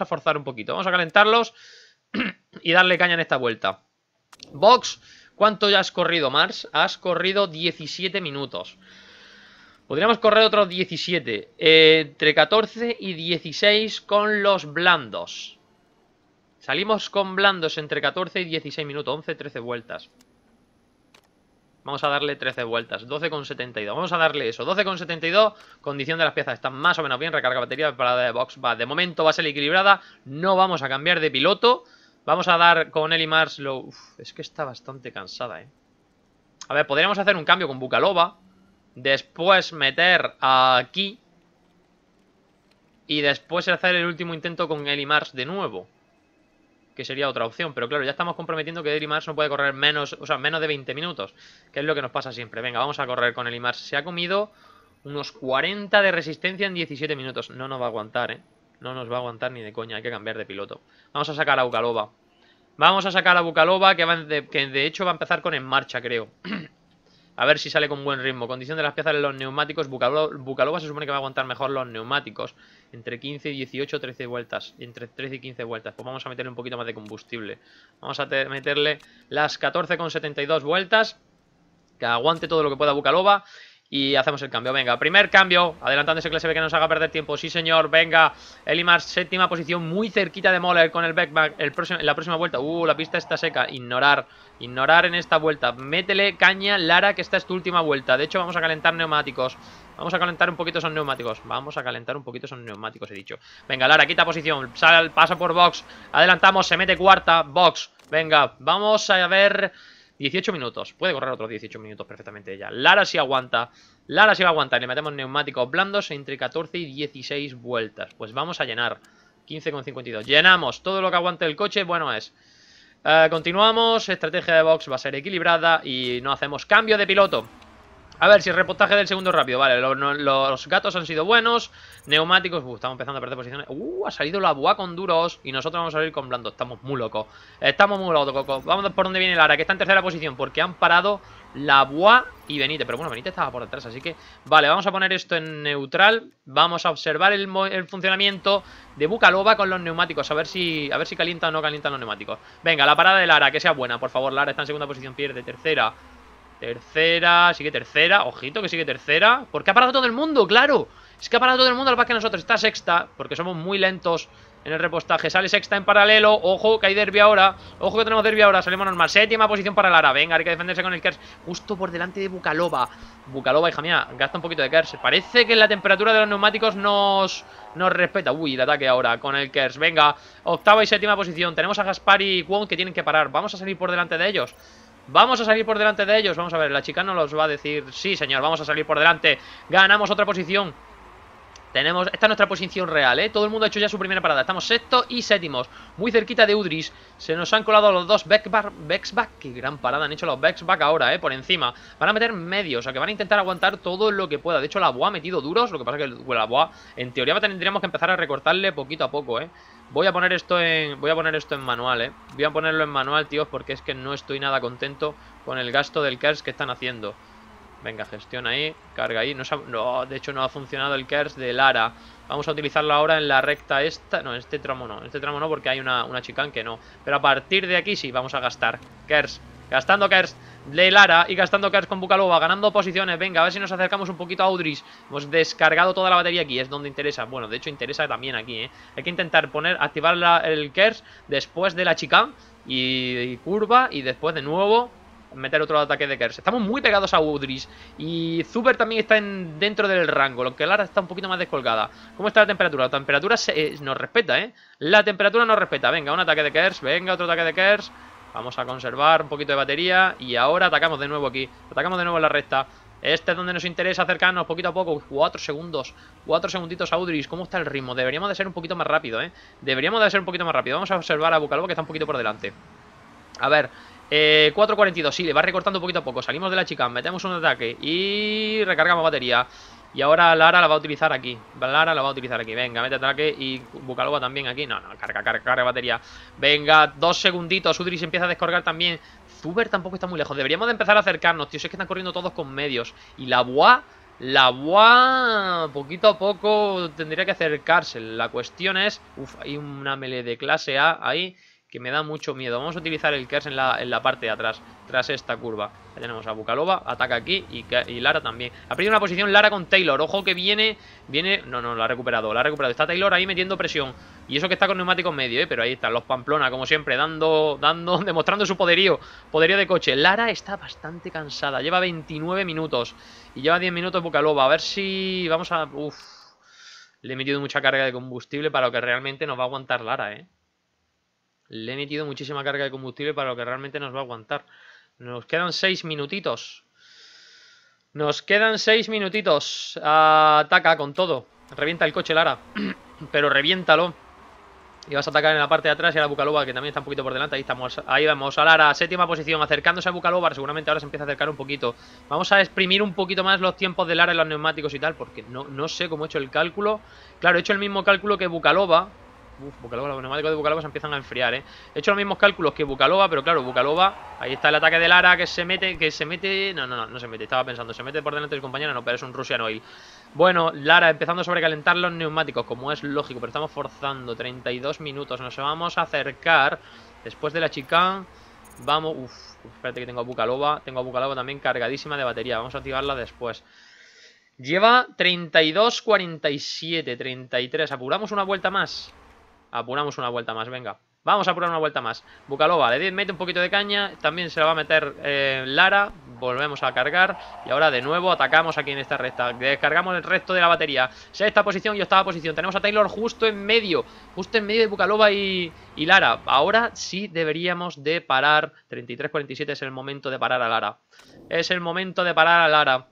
a forzar un poquito. Vamos a calentarlos y darle caña en esta vuelta. Box, ¿cuánto ya has corrido, Mars? Has corrido 17 minutos. Podríamos correr otros 17. Eh, entre 14 y 16 con los blandos. Salimos con blandos entre 14 y 16 minutos. 11, 13 vueltas. Vamos a darle 13 vueltas, 12,72. Vamos a darle eso, 12,72. Condición de las piezas está más o menos bien. Recarga batería, para de box va. De momento va a ser equilibrada. No vamos a cambiar de piloto. Vamos a dar con Eli lo. Uf, es que está bastante cansada, ¿eh? A ver, podríamos hacer un cambio con Bukalova. Después meter aquí. Y después hacer el último intento con Eli Mars de nuevo que sería otra opción. Pero claro, ya estamos comprometiendo que el IMARS no puede correr menos, o sea, menos de 20 minutos, que es lo que nos pasa siempre. Venga, vamos a correr con el IMARS. Se ha comido unos 40 de resistencia en 17 minutos. No nos va a aguantar, ¿eh? No nos va a aguantar ni de coña, hay que cambiar de piloto. Vamos a sacar a Bucaloba Vamos a sacar a Bucaloba que, de, que de hecho va a empezar con en marcha, creo. A ver si sale con buen ritmo. Condición de las piezas de los neumáticos. Bucalova se supone que va a aguantar mejor los neumáticos. Entre 15 y 18, 13 vueltas. Entre 13 y 15 vueltas. Pues vamos a meterle un poquito más de combustible. Vamos a meterle las 14,72 vueltas. Que aguante todo lo que pueda Bucalova y hacemos el cambio. Venga, primer cambio, adelantando ese clase B que nos haga perder tiempo. Sí, señor, venga. Elimar, séptima posición, muy cerquita de Moller con el backback. El próximo, la próxima vuelta, uh, la pista está seca. Ignorar, ignorar en esta vuelta. Métele caña, Lara, que esta es tu última vuelta. De hecho, vamos a calentar neumáticos. Vamos a calentar un poquito esos neumáticos. Vamos a calentar un poquito esos neumáticos, he dicho. Venga, Lara, quita posición. Sal, pasa por box. Adelantamos, se mete cuarta. Box. Venga, vamos a ver... 18 minutos. Puede correr otros 18 minutos perfectamente ella. Lara sí aguanta. Lara sí va a aguantar. Le metemos neumáticos blandos entre 14 y 16 vueltas. Pues vamos a llenar. 15,52. Llenamos todo lo que aguante el coche. Bueno es. Eh, continuamos. Estrategia de box va a ser equilibrada y no hacemos cambio de piloto. A ver, si el reportaje del segundo rápido. Vale, los gatos han sido buenos. Neumáticos. Uh, estamos empezando a perder posiciones. Uh, ha salido la boa con duros. Y nosotros vamos a salir con blando. Estamos muy locos. Estamos muy locos. Vamos por dónde viene Lara, que está en tercera posición. Porque han parado la boa y Benítez. Pero bueno, Benítez estaba por detrás, así que... Vale, vamos a poner esto en neutral. Vamos a observar el, funcionamiento de Bucaloba con los neumáticos. A ver si a ver si calienta o no calientan los neumáticos. Venga, la parada de Lara, que sea buena, por favor. Lara está en segunda posición, pierde tercera. Tercera, sigue tercera. Ojito que sigue tercera. Porque ha parado todo el mundo, claro. Es que ha parado todo el mundo al más que nosotros. Está sexta, porque somos muy lentos en el repostaje. Sale sexta en paralelo. Ojo, que hay derbi ahora. Ojo, que tenemos derby ahora. Salimos normal. Séptima posición para Lara. Venga, hay que defenderse con el Kers. Justo por delante de Bucaloba Bucaloba, hija mía, gasta un poquito de Kers. Parece que la temperatura de los neumáticos nos, nos respeta. Uy, el ataque ahora con el Kers. Venga, octava y séptima posición. Tenemos a Gaspar y Wong que tienen que parar. Vamos a salir por delante de ellos. Vamos a salir por delante de ellos. Vamos a ver, la no nos va a decir, sí, señor, vamos a salir por delante. Ganamos otra posición. Tenemos, esta es nuestra posición real, ¿eh? Todo el mundo ha hecho ya su primera parada. Estamos sexto y séptimos. Muy cerquita de Udris. Se nos han colado los dos Bexback. Back. Qué gran parada han hecho los back ahora, ¿eh? Por encima. Van a meter medio. O sea, que van a intentar aguantar todo lo que pueda. De hecho, la Boa ha metido duros. Lo que pasa es que la Boa, en teoría, tendríamos que empezar a recortarle poquito a poco, ¿eh? Voy a poner esto en, voy a poner esto en manual, ¿eh? Voy a ponerlo en manual, tíos, porque es que no estoy nada contento con el gasto del Kers que están haciendo. Venga, gestión ahí, carga ahí. No, de hecho no ha funcionado el KERS de Lara. Vamos a utilizarlo ahora en la recta esta. No, en este tramo no. En este tramo no porque hay una, una chicán que no. Pero a partir de aquí sí, vamos a gastar. KERS. Gastando KERS de Lara y gastando KERS con Bucalova. Ganando posiciones. Venga, a ver si nos acercamos un poquito a Audris. Hemos descargado toda la batería aquí. Es donde interesa. Bueno, de hecho interesa también aquí, ¿eh? Hay que intentar poner, activar el KERS después de la chicán. y curva y después de nuevo meter otro ataque de Kers. Estamos muy pegados a Udris. Y Zuber también está en, dentro del rango. Aunque Lara está un poquito más descolgada. ¿Cómo está la temperatura? La temperatura eh, nos respeta, ¿eh? La temperatura nos respeta. Venga, un ataque de Kers. Venga, otro ataque de Kers. Vamos a conservar un poquito de batería. Y ahora atacamos de nuevo aquí. Atacamos de nuevo en la recta. Este es donde nos interesa acercarnos poquito a poco. Cuatro segundos. Cuatro segunditos a Udris. ¿Cómo está el ritmo? Deberíamos de ser un poquito más rápido, ¿eh? Deberíamos de ser un poquito más rápido. Vamos a observar a Bucalvo que está un poquito por delante. A ver, 4.42, eh, sí, le va recortando poquito a poco. Salimos de la chica, metemos un ataque y recargamos batería. Y ahora Lara la va a utilizar aquí. Lara la va a utilizar aquí. Venga, mete ataque y Bucaloba también aquí. No, no, carga, carga, carga batería. Venga, dos segunditos. Udri se empieza a descargar también. Zuber tampoco está muy lejos. Deberíamos de empezar a acercarnos, tío. Si es que están corriendo todos con medios. Y la Boa... La Boa... Poquito a poco tendría que acercarse. La cuestión es... Uf, hay una melee de clase A ahí que me da mucho miedo. Vamos a utilizar el Kers en la, parte de atrás, tras esta curva. Ya tenemos a Bucaloba ataca aquí y, Lara también. Ha perdido una posición Lara con Taylor. Ojo que viene, viene... No, no, la ha recuperado, la ha recuperado. Está Taylor ahí metiendo presión. Y eso que está con neumáticos medio, ¿eh? pero ahí están los Pamplona, como siempre, dando, dando, demostrando su poderío, poderío de coche. Lara está bastante cansada, lleva 29 minutos y lleva 10 minutos Bucalova. A ver si vamos a... Uf, le he metido mucha carga de combustible para lo que realmente nos va a aguantar Lara, ¿eh? le he metido muchísima carga de combustible para lo que realmente nos va a aguantar. Nos quedan seis minutitos. Nos quedan seis minutitos. Ataca con todo. Revienta el coche, Lara. Pero reviéntalo. Y vas a atacar en la parte de atrás y a la que también está un poquito por delante. Ahí estamos. Ahí vamos. A Lara, séptima posición, acercándose a Bucaloba. Seguramente ahora se empieza a acercar un poquito. Vamos a exprimir un poquito más los tiempos de Lara en los neumáticos y tal, porque no, sé cómo he hecho el cálculo. Claro, he hecho el mismo cálculo que Bucaloba. Uf, los neumáticos de Bucalova se empiezan a enfriar, ¿eh? He hecho los mismos cálculos que Bucalova, pero claro, Bucalova... Ahí está el ataque de Lara que se mete, que se mete... No, no, no, no se mete, estaba pensando. Se mete por delante de su compañero, no, pero es un Russian Oil. Bueno, Lara empezando a sobrecalentar los neumáticos, como es lógico, pero estamos forzando. 32 minutos, nos vamos a acercar. Después de la chicán, vamos... Uf, espérate que tengo a Bucalova. Tengo a Bucalova también cargadísima de batería. Vamos a activarla después. Lleva 32, 47, 33. Apuramos una vuelta más. Apuramos una vuelta más, venga. Vamos a apurar una vuelta más. Bucaloba le mete un poquito de caña. También se la va a meter eh, Lara. Volvemos a cargar. Y ahora de nuevo atacamos aquí en esta recta. Descargamos el resto de la batería. Sexta posición y octava posición. Tenemos a Taylor justo en medio. Justo en medio de Bucaloba y, y Lara. Ahora sí deberíamos de parar. 33-47 es el momento de parar a Lara. Es el momento de parar a Lara.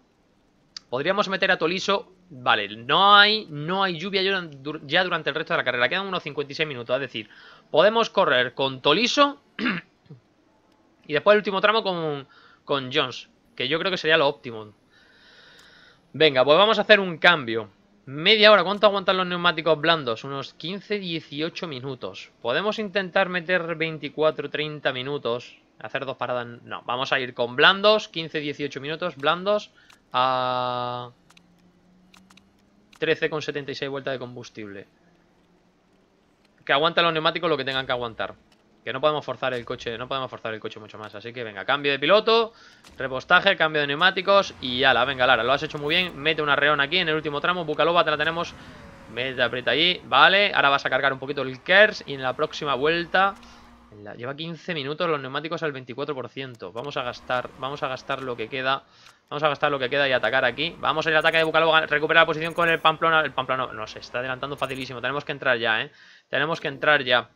Podríamos meter a Toliso Vale, no hay, no hay lluvia ya durante el resto de la carrera. Quedan unos 56 minutos. Es decir, podemos correr con Toliso y después el último tramo con, con Jones. Que yo creo que sería lo óptimo. Venga, pues vamos a hacer un cambio. Media hora, ¿cuánto aguantan los neumáticos blandos? Unos 15-18 minutos. Podemos intentar meter 24-30 minutos. Hacer dos paradas. No, vamos a ir con blandos, 15-18 minutos, blandos a... 13,76 vueltas de combustible. Que aguanta los neumáticos lo que tengan que aguantar. Que no podemos forzar el coche, no podemos forzar el coche mucho más. Así que venga, cambio de piloto, repostaje, cambio de neumáticos y la venga, Lara, lo has hecho muy bien. Mete una reona aquí en el último tramo. Bucaloba te la tenemos. Mete, aprieta ahí. Vale, ahora vas a cargar un poquito el Kers y en la próxima vuelta lleva 15 minutos los neumáticos al 24%. Vamos a gastar, vamos a gastar lo que queda. Vamos a gastar lo que queda y atacar aquí. Vamos al ataque de Bucalova, recuperar la posición con el Pamplona. El Pamplona nos está adelantando facilísimo. Tenemos que entrar ya, ¿eh? Tenemos que entrar ya.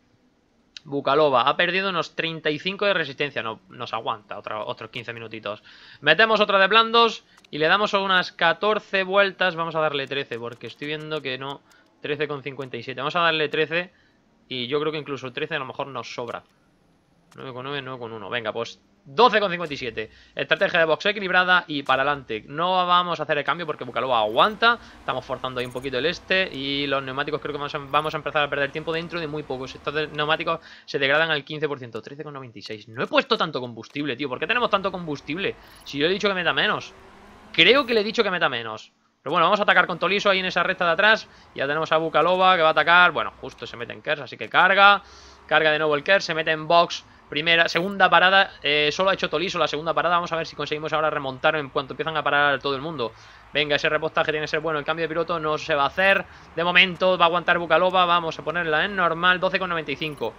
Bucalova ha perdido unos 35 de resistencia. No, nos aguanta otros 15 minutitos. Metemos otra de blandos y le damos unas 14 vueltas. Vamos a darle 13 porque estoy viendo que no... 13 con 57. Vamos a darle 13 y yo creo que incluso 13 a lo mejor nos sobra. 9,9, 9,1. Venga, pues 12,57. Estrategia de box equilibrada y para adelante. No vamos a hacer el cambio porque Bucaloa aguanta. Estamos forzando ahí un poquito el este. Y los neumáticos creo que vamos a, empezar a perder tiempo dentro de muy pocos. Estos neumáticos se degradan al 15%. 13,96. No he puesto tanto combustible, tío. ¿Por qué tenemos tanto combustible? Si yo he dicho que meta menos. Creo que le he dicho que meta menos. Pero bueno, vamos a atacar con Toliso ahí en esa recta de atrás. Ya tenemos a Bucalova que va a atacar. Bueno, justo se mete en Kers, así que carga. Carga de nuevo el Kers, se mete en box. Primera, segunda parada, eh, solo ha hecho Toliso la segunda parada. Vamos a ver si conseguimos ahora remontar en cuanto empiezan a parar todo el mundo. Venga, ese repostaje tiene que ser bueno. El cambio de piloto no se va a hacer. De momento va a aguantar Bucaloba, Vamos a ponerla en normal. 12,95.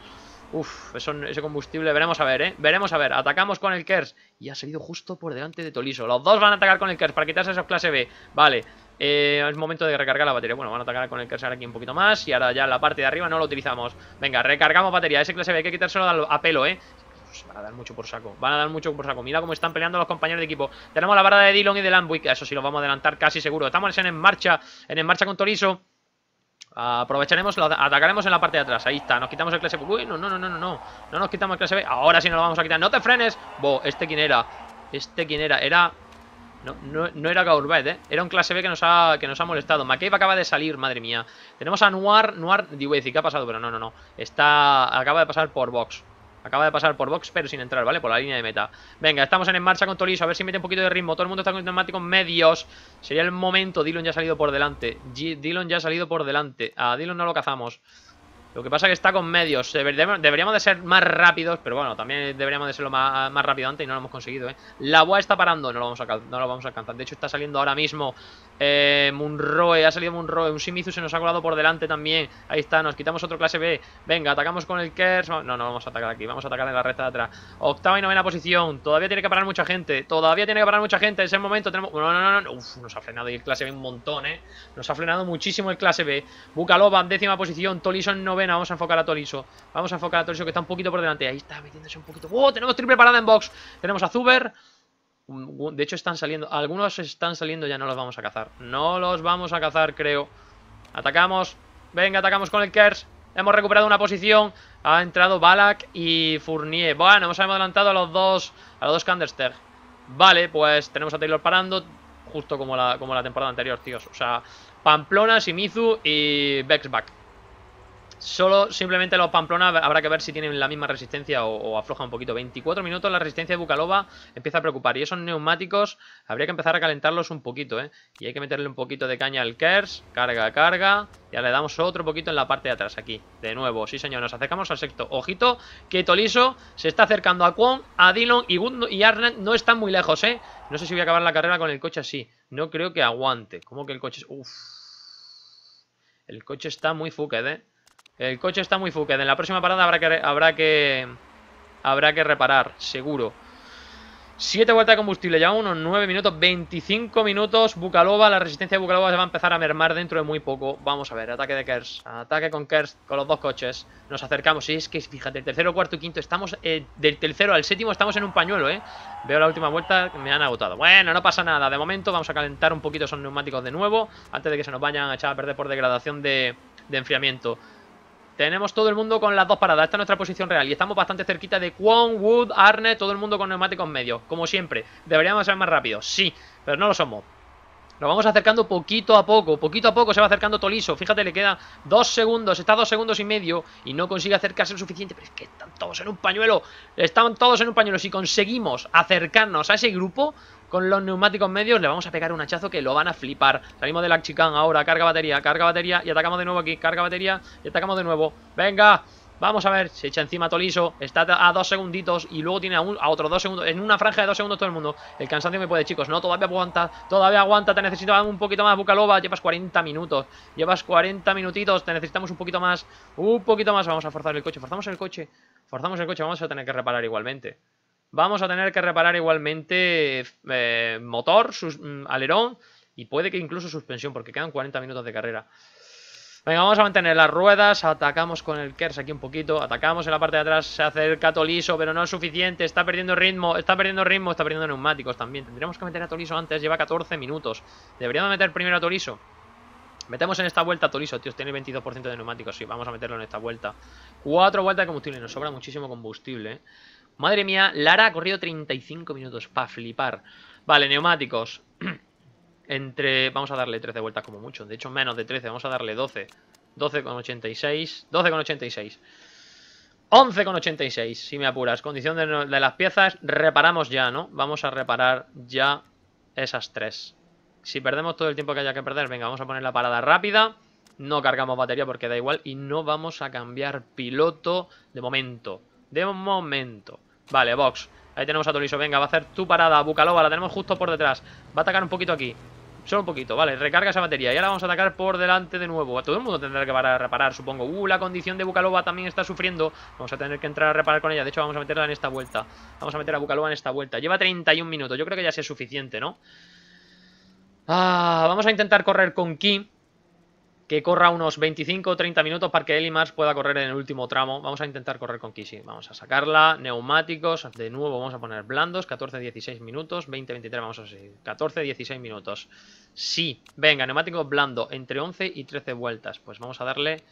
Uf, ese combustible, veremos a ver, ¿eh? Veremos a ver, atacamos con el Kers Y ha salido justo por delante de Toliso Los dos van a atacar con el Kers para quitarse esos clase B Vale, eh, es momento de recargar la batería Bueno, van a atacar con el Kers ahora aquí un poquito más Y ahora ya la parte de arriba no lo utilizamos Venga, recargamos batería, ese clase B hay que quitárselo a pelo, ¿eh? Pues van a dar mucho por saco. Van a dar mucho por saco. Mira cómo están peleando los compañeros de equipo. Tenemos la barra de Dillon y de Landwick. Eso sí, lo vamos a adelantar casi seguro. Estamos en marcha. En marcha con Toliso. Aprovecharemos, lo atacaremos en la parte de atrás. Ahí está, nos quitamos el clase B. Uy, no, no, no, no, no. No nos quitamos el clase B. Ahora sí nos lo vamos a quitar. ¡No te frenes! Bo, ¿este quién era? ¿Este quién era? Era. No, no, era Gaurbet, ¿eh? Era un clase B que nos ha, que nos ha molestado. McCabe acaba de salir, madre mía. Tenemos a Noir, Noir Diwezi, qué ha pasado, pero no, no, no. Está. Acaba de pasar por box. Acaba de pasar por box, pero sin entrar, ¿vale? Por la línea de meta. Venga, estamos en, marcha con Toliso. A ver si mete un poquito de ritmo. Todo el mundo está con neumáticos medios. Sería el momento. Dylan ya ha salido por delante. Dylan ya ha salido por delante. A Dylan no lo cazamos. Lo que pasa es que está con medios. Deberíamos de ser más rápidos, pero bueno, también deberíamos de serlo más, más rápido antes y no lo hemos conseguido, ¿eh? La BOA está parando, no lo vamos a, no lo vamos a alcanzar. De hecho, está saliendo ahora mismo eh, Munroe, ha salido Munroe. Un simizu se nos ha colado por delante también. Ahí está, nos quitamos otro clase B. Venga, atacamos con el Kers. No, no vamos a atacar aquí, vamos a atacar en la recta de atrás. Octava y novena posición. Todavía tiene que parar mucha gente. Todavía tiene que parar mucha gente. En ese momento tenemos... No, no, no, no. Uf, nos ha frenado el clase B un montón, ¿eh? Nos ha frenado muchísimo el clase B. Bukalova, décima posición. Tolison, novena vamos a enfocar a Toliso Vamos a enfocar a Toliso que está un poquito por delante. Ahí está, metiéndose un poquito. ¡Oh! Tenemos triple parada en box. Tenemos a Zuber. De hecho están saliendo, algunos están saliendo ya no los vamos a cazar No los vamos a cazar creo Atacamos, venga atacamos con el Kers Hemos recuperado una posición Ha entrado Balak y Fournier Bueno, hemos adelantado a los dos A los dos Kanderster Vale, pues tenemos a Taylor parando Justo como la, como la temporada anterior, tíos O sea, Pamplona, Shimizu y Bexback Solo simplemente los Pamplona habrá que ver si tienen la misma resistencia o, aflojan afloja un poquito. 24 minutos la resistencia de Bucalova empieza a preocupar. Y esos neumáticos habría que empezar a calentarlos un poquito, ¿eh? Y hay que meterle un poquito de caña al Kers. Carga, carga. Ya le damos otro poquito en la parte de atrás aquí. De nuevo, sí señor, nos acercamos al sexto. Ojito, que Toliso se está acercando a Kwon, a Dillon y y Arnett no están muy lejos, ¿eh? No sé si voy a acabar la carrera con el coche así. No creo que aguante. ¿Cómo que el coche es...? Uf. El coche está muy fucked, ¿eh? El coche está muy fuque En la próxima parada habrá que, habrá que, reparar, seguro. Siete vueltas de combustible, ya unos nueve minutos, 25 minutos. Bucalova, la resistencia de Bucalova se va a empezar a mermar dentro de muy poco. Vamos a ver, ataque de Kers. Ataque con Kers, con los dos coches. Nos acercamos. Y es que, fíjate, el tercero, cuarto y quinto estamos... Eh, del tercero al séptimo estamos en un pañuelo, ¿eh? Veo la última vuelta, me han agotado. Bueno, no pasa nada. De momento vamos a calentar un poquito esos neumáticos de nuevo. Antes de que se nos vayan a echar a perder por degradación de enfriamiento. Tenemos todo el mundo con las dos paradas. Esta es nuestra posición real. Y estamos bastante cerquita de Kwon, Wood, Arne, todo el mundo con neumáticos medios. Como siempre. Deberíamos ser más rápidos. Sí, pero no lo somos. lo vamos acercando poquito a poco, poquito a poco se va acercando Toliso. Fíjate, le quedan dos segundos, está dos segundos y medio y no consigue acercarse lo suficiente. Pero es que están todos en un pañuelo, están todos en un pañuelo. Si conseguimos acercarnos a ese grupo, con los neumáticos medios le vamos a pegar un hachazo que lo van a flipar. Salimos del chicán ahora, carga batería, carga batería y atacamos de nuevo aquí, carga batería y atacamos de nuevo. ¡Venga! Vamos a ver, se echa encima Toliso, está a dos segunditos y luego tiene a, a otros dos segundos, en una franja de dos segundos todo el mundo. El cansancio me puede, chicos, no, todavía aguanta, todavía aguanta, te necesito un poquito más, Bucaloba, llevas 40 minutos, llevas 40 minutitos, te necesitamos un poquito más, un poquito más, vamos a forzar el coche, forzamos el coche, forzamos el coche, vamos a tener que reparar igualmente. Vamos a tener que reparar igualmente eh, motor, mm, alerón y puede que incluso suspensión porque quedan 40 minutos de carrera. Venga, vamos a mantener las ruedas, atacamos con el Kers aquí un poquito, atacamos en la parte de atrás, se acerca Toliso, pero no es suficiente, está perdiendo ritmo, está perdiendo ritmo, está perdiendo neumáticos también. Tendríamos que meter a Toliso antes, lleva 14 minutos. Deberíamos meter primero a Toliso. Metemos en esta vuelta a Toliso, tío, tiene 22% de neumáticos, sí, vamos a meterlo en esta vuelta. Cuatro vueltas de combustible, nos sobra muchísimo combustible, ¿eh? Madre mía, Lara ha corrido 35 minutos para flipar. Vale, neumáticos. Entre... Vamos a darle 13 vueltas como mucho. De hecho, menos de 13. Vamos a darle 12. 12 con 12,86. 12,86. 11,86, si me apuras. Condición de, de, las piezas, reparamos ya, ¿no? Vamos a reparar ya esas tres. Si perdemos todo el tiempo que haya que perder, venga, vamos a poner la parada rápida. No cargamos batería porque da igual. Y no vamos a cambiar piloto de momento. De momento. Vale, Vox. Ahí tenemos a Toliso. Venga, va a hacer tu parada. Bucalova, la tenemos justo por detrás. Va a atacar un poquito aquí. Solo un poquito, vale, recarga esa batería Y ahora vamos a atacar por delante de nuevo A Todo el mundo tendrá que parar, reparar, supongo Uh, la condición de Bucalova también está sufriendo Vamos a tener que entrar a reparar con ella De hecho, vamos a meterla en esta vuelta Vamos a meter a Bucalova en esta vuelta Lleva 31 minutos, yo creo que ya sea suficiente, ¿no? Ah, vamos a intentar correr con Kim que corra unos 25 o 30 minutos para que Elimars pueda correr en el último tramo. Vamos a intentar correr con Kishi. Vamos a sacarla. Neumáticos. De nuevo vamos a poner blandos. 14-16 minutos. 20-23 vamos a seguir. 14-16 minutos. Sí. Venga, neumático blando. Entre 11 y 13 vueltas. Pues vamos a darle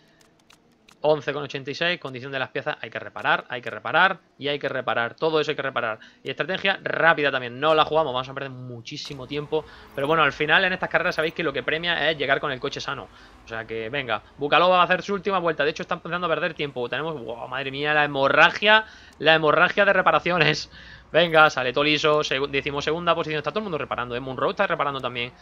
11,86, condición de las piezas, hay que reparar, hay que reparar y hay que reparar. Todo eso hay que reparar. Y estrategia rápida también, no la jugamos, vamos a perder muchísimo tiempo. Pero bueno, al final en estas carreras sabéis que lo que premia es llegar con el coche sano. O sea que, venga, Bucaloba va a hacer su última vuelta. De hecho, está empezando a perder tiempo. Tenemos, madre mía, la hemorragia, la hemorragia de reparaciones. Venga, sale todo liso, decimos segunda posición, está todo el mundo reparando. ¿eh? está reparando también.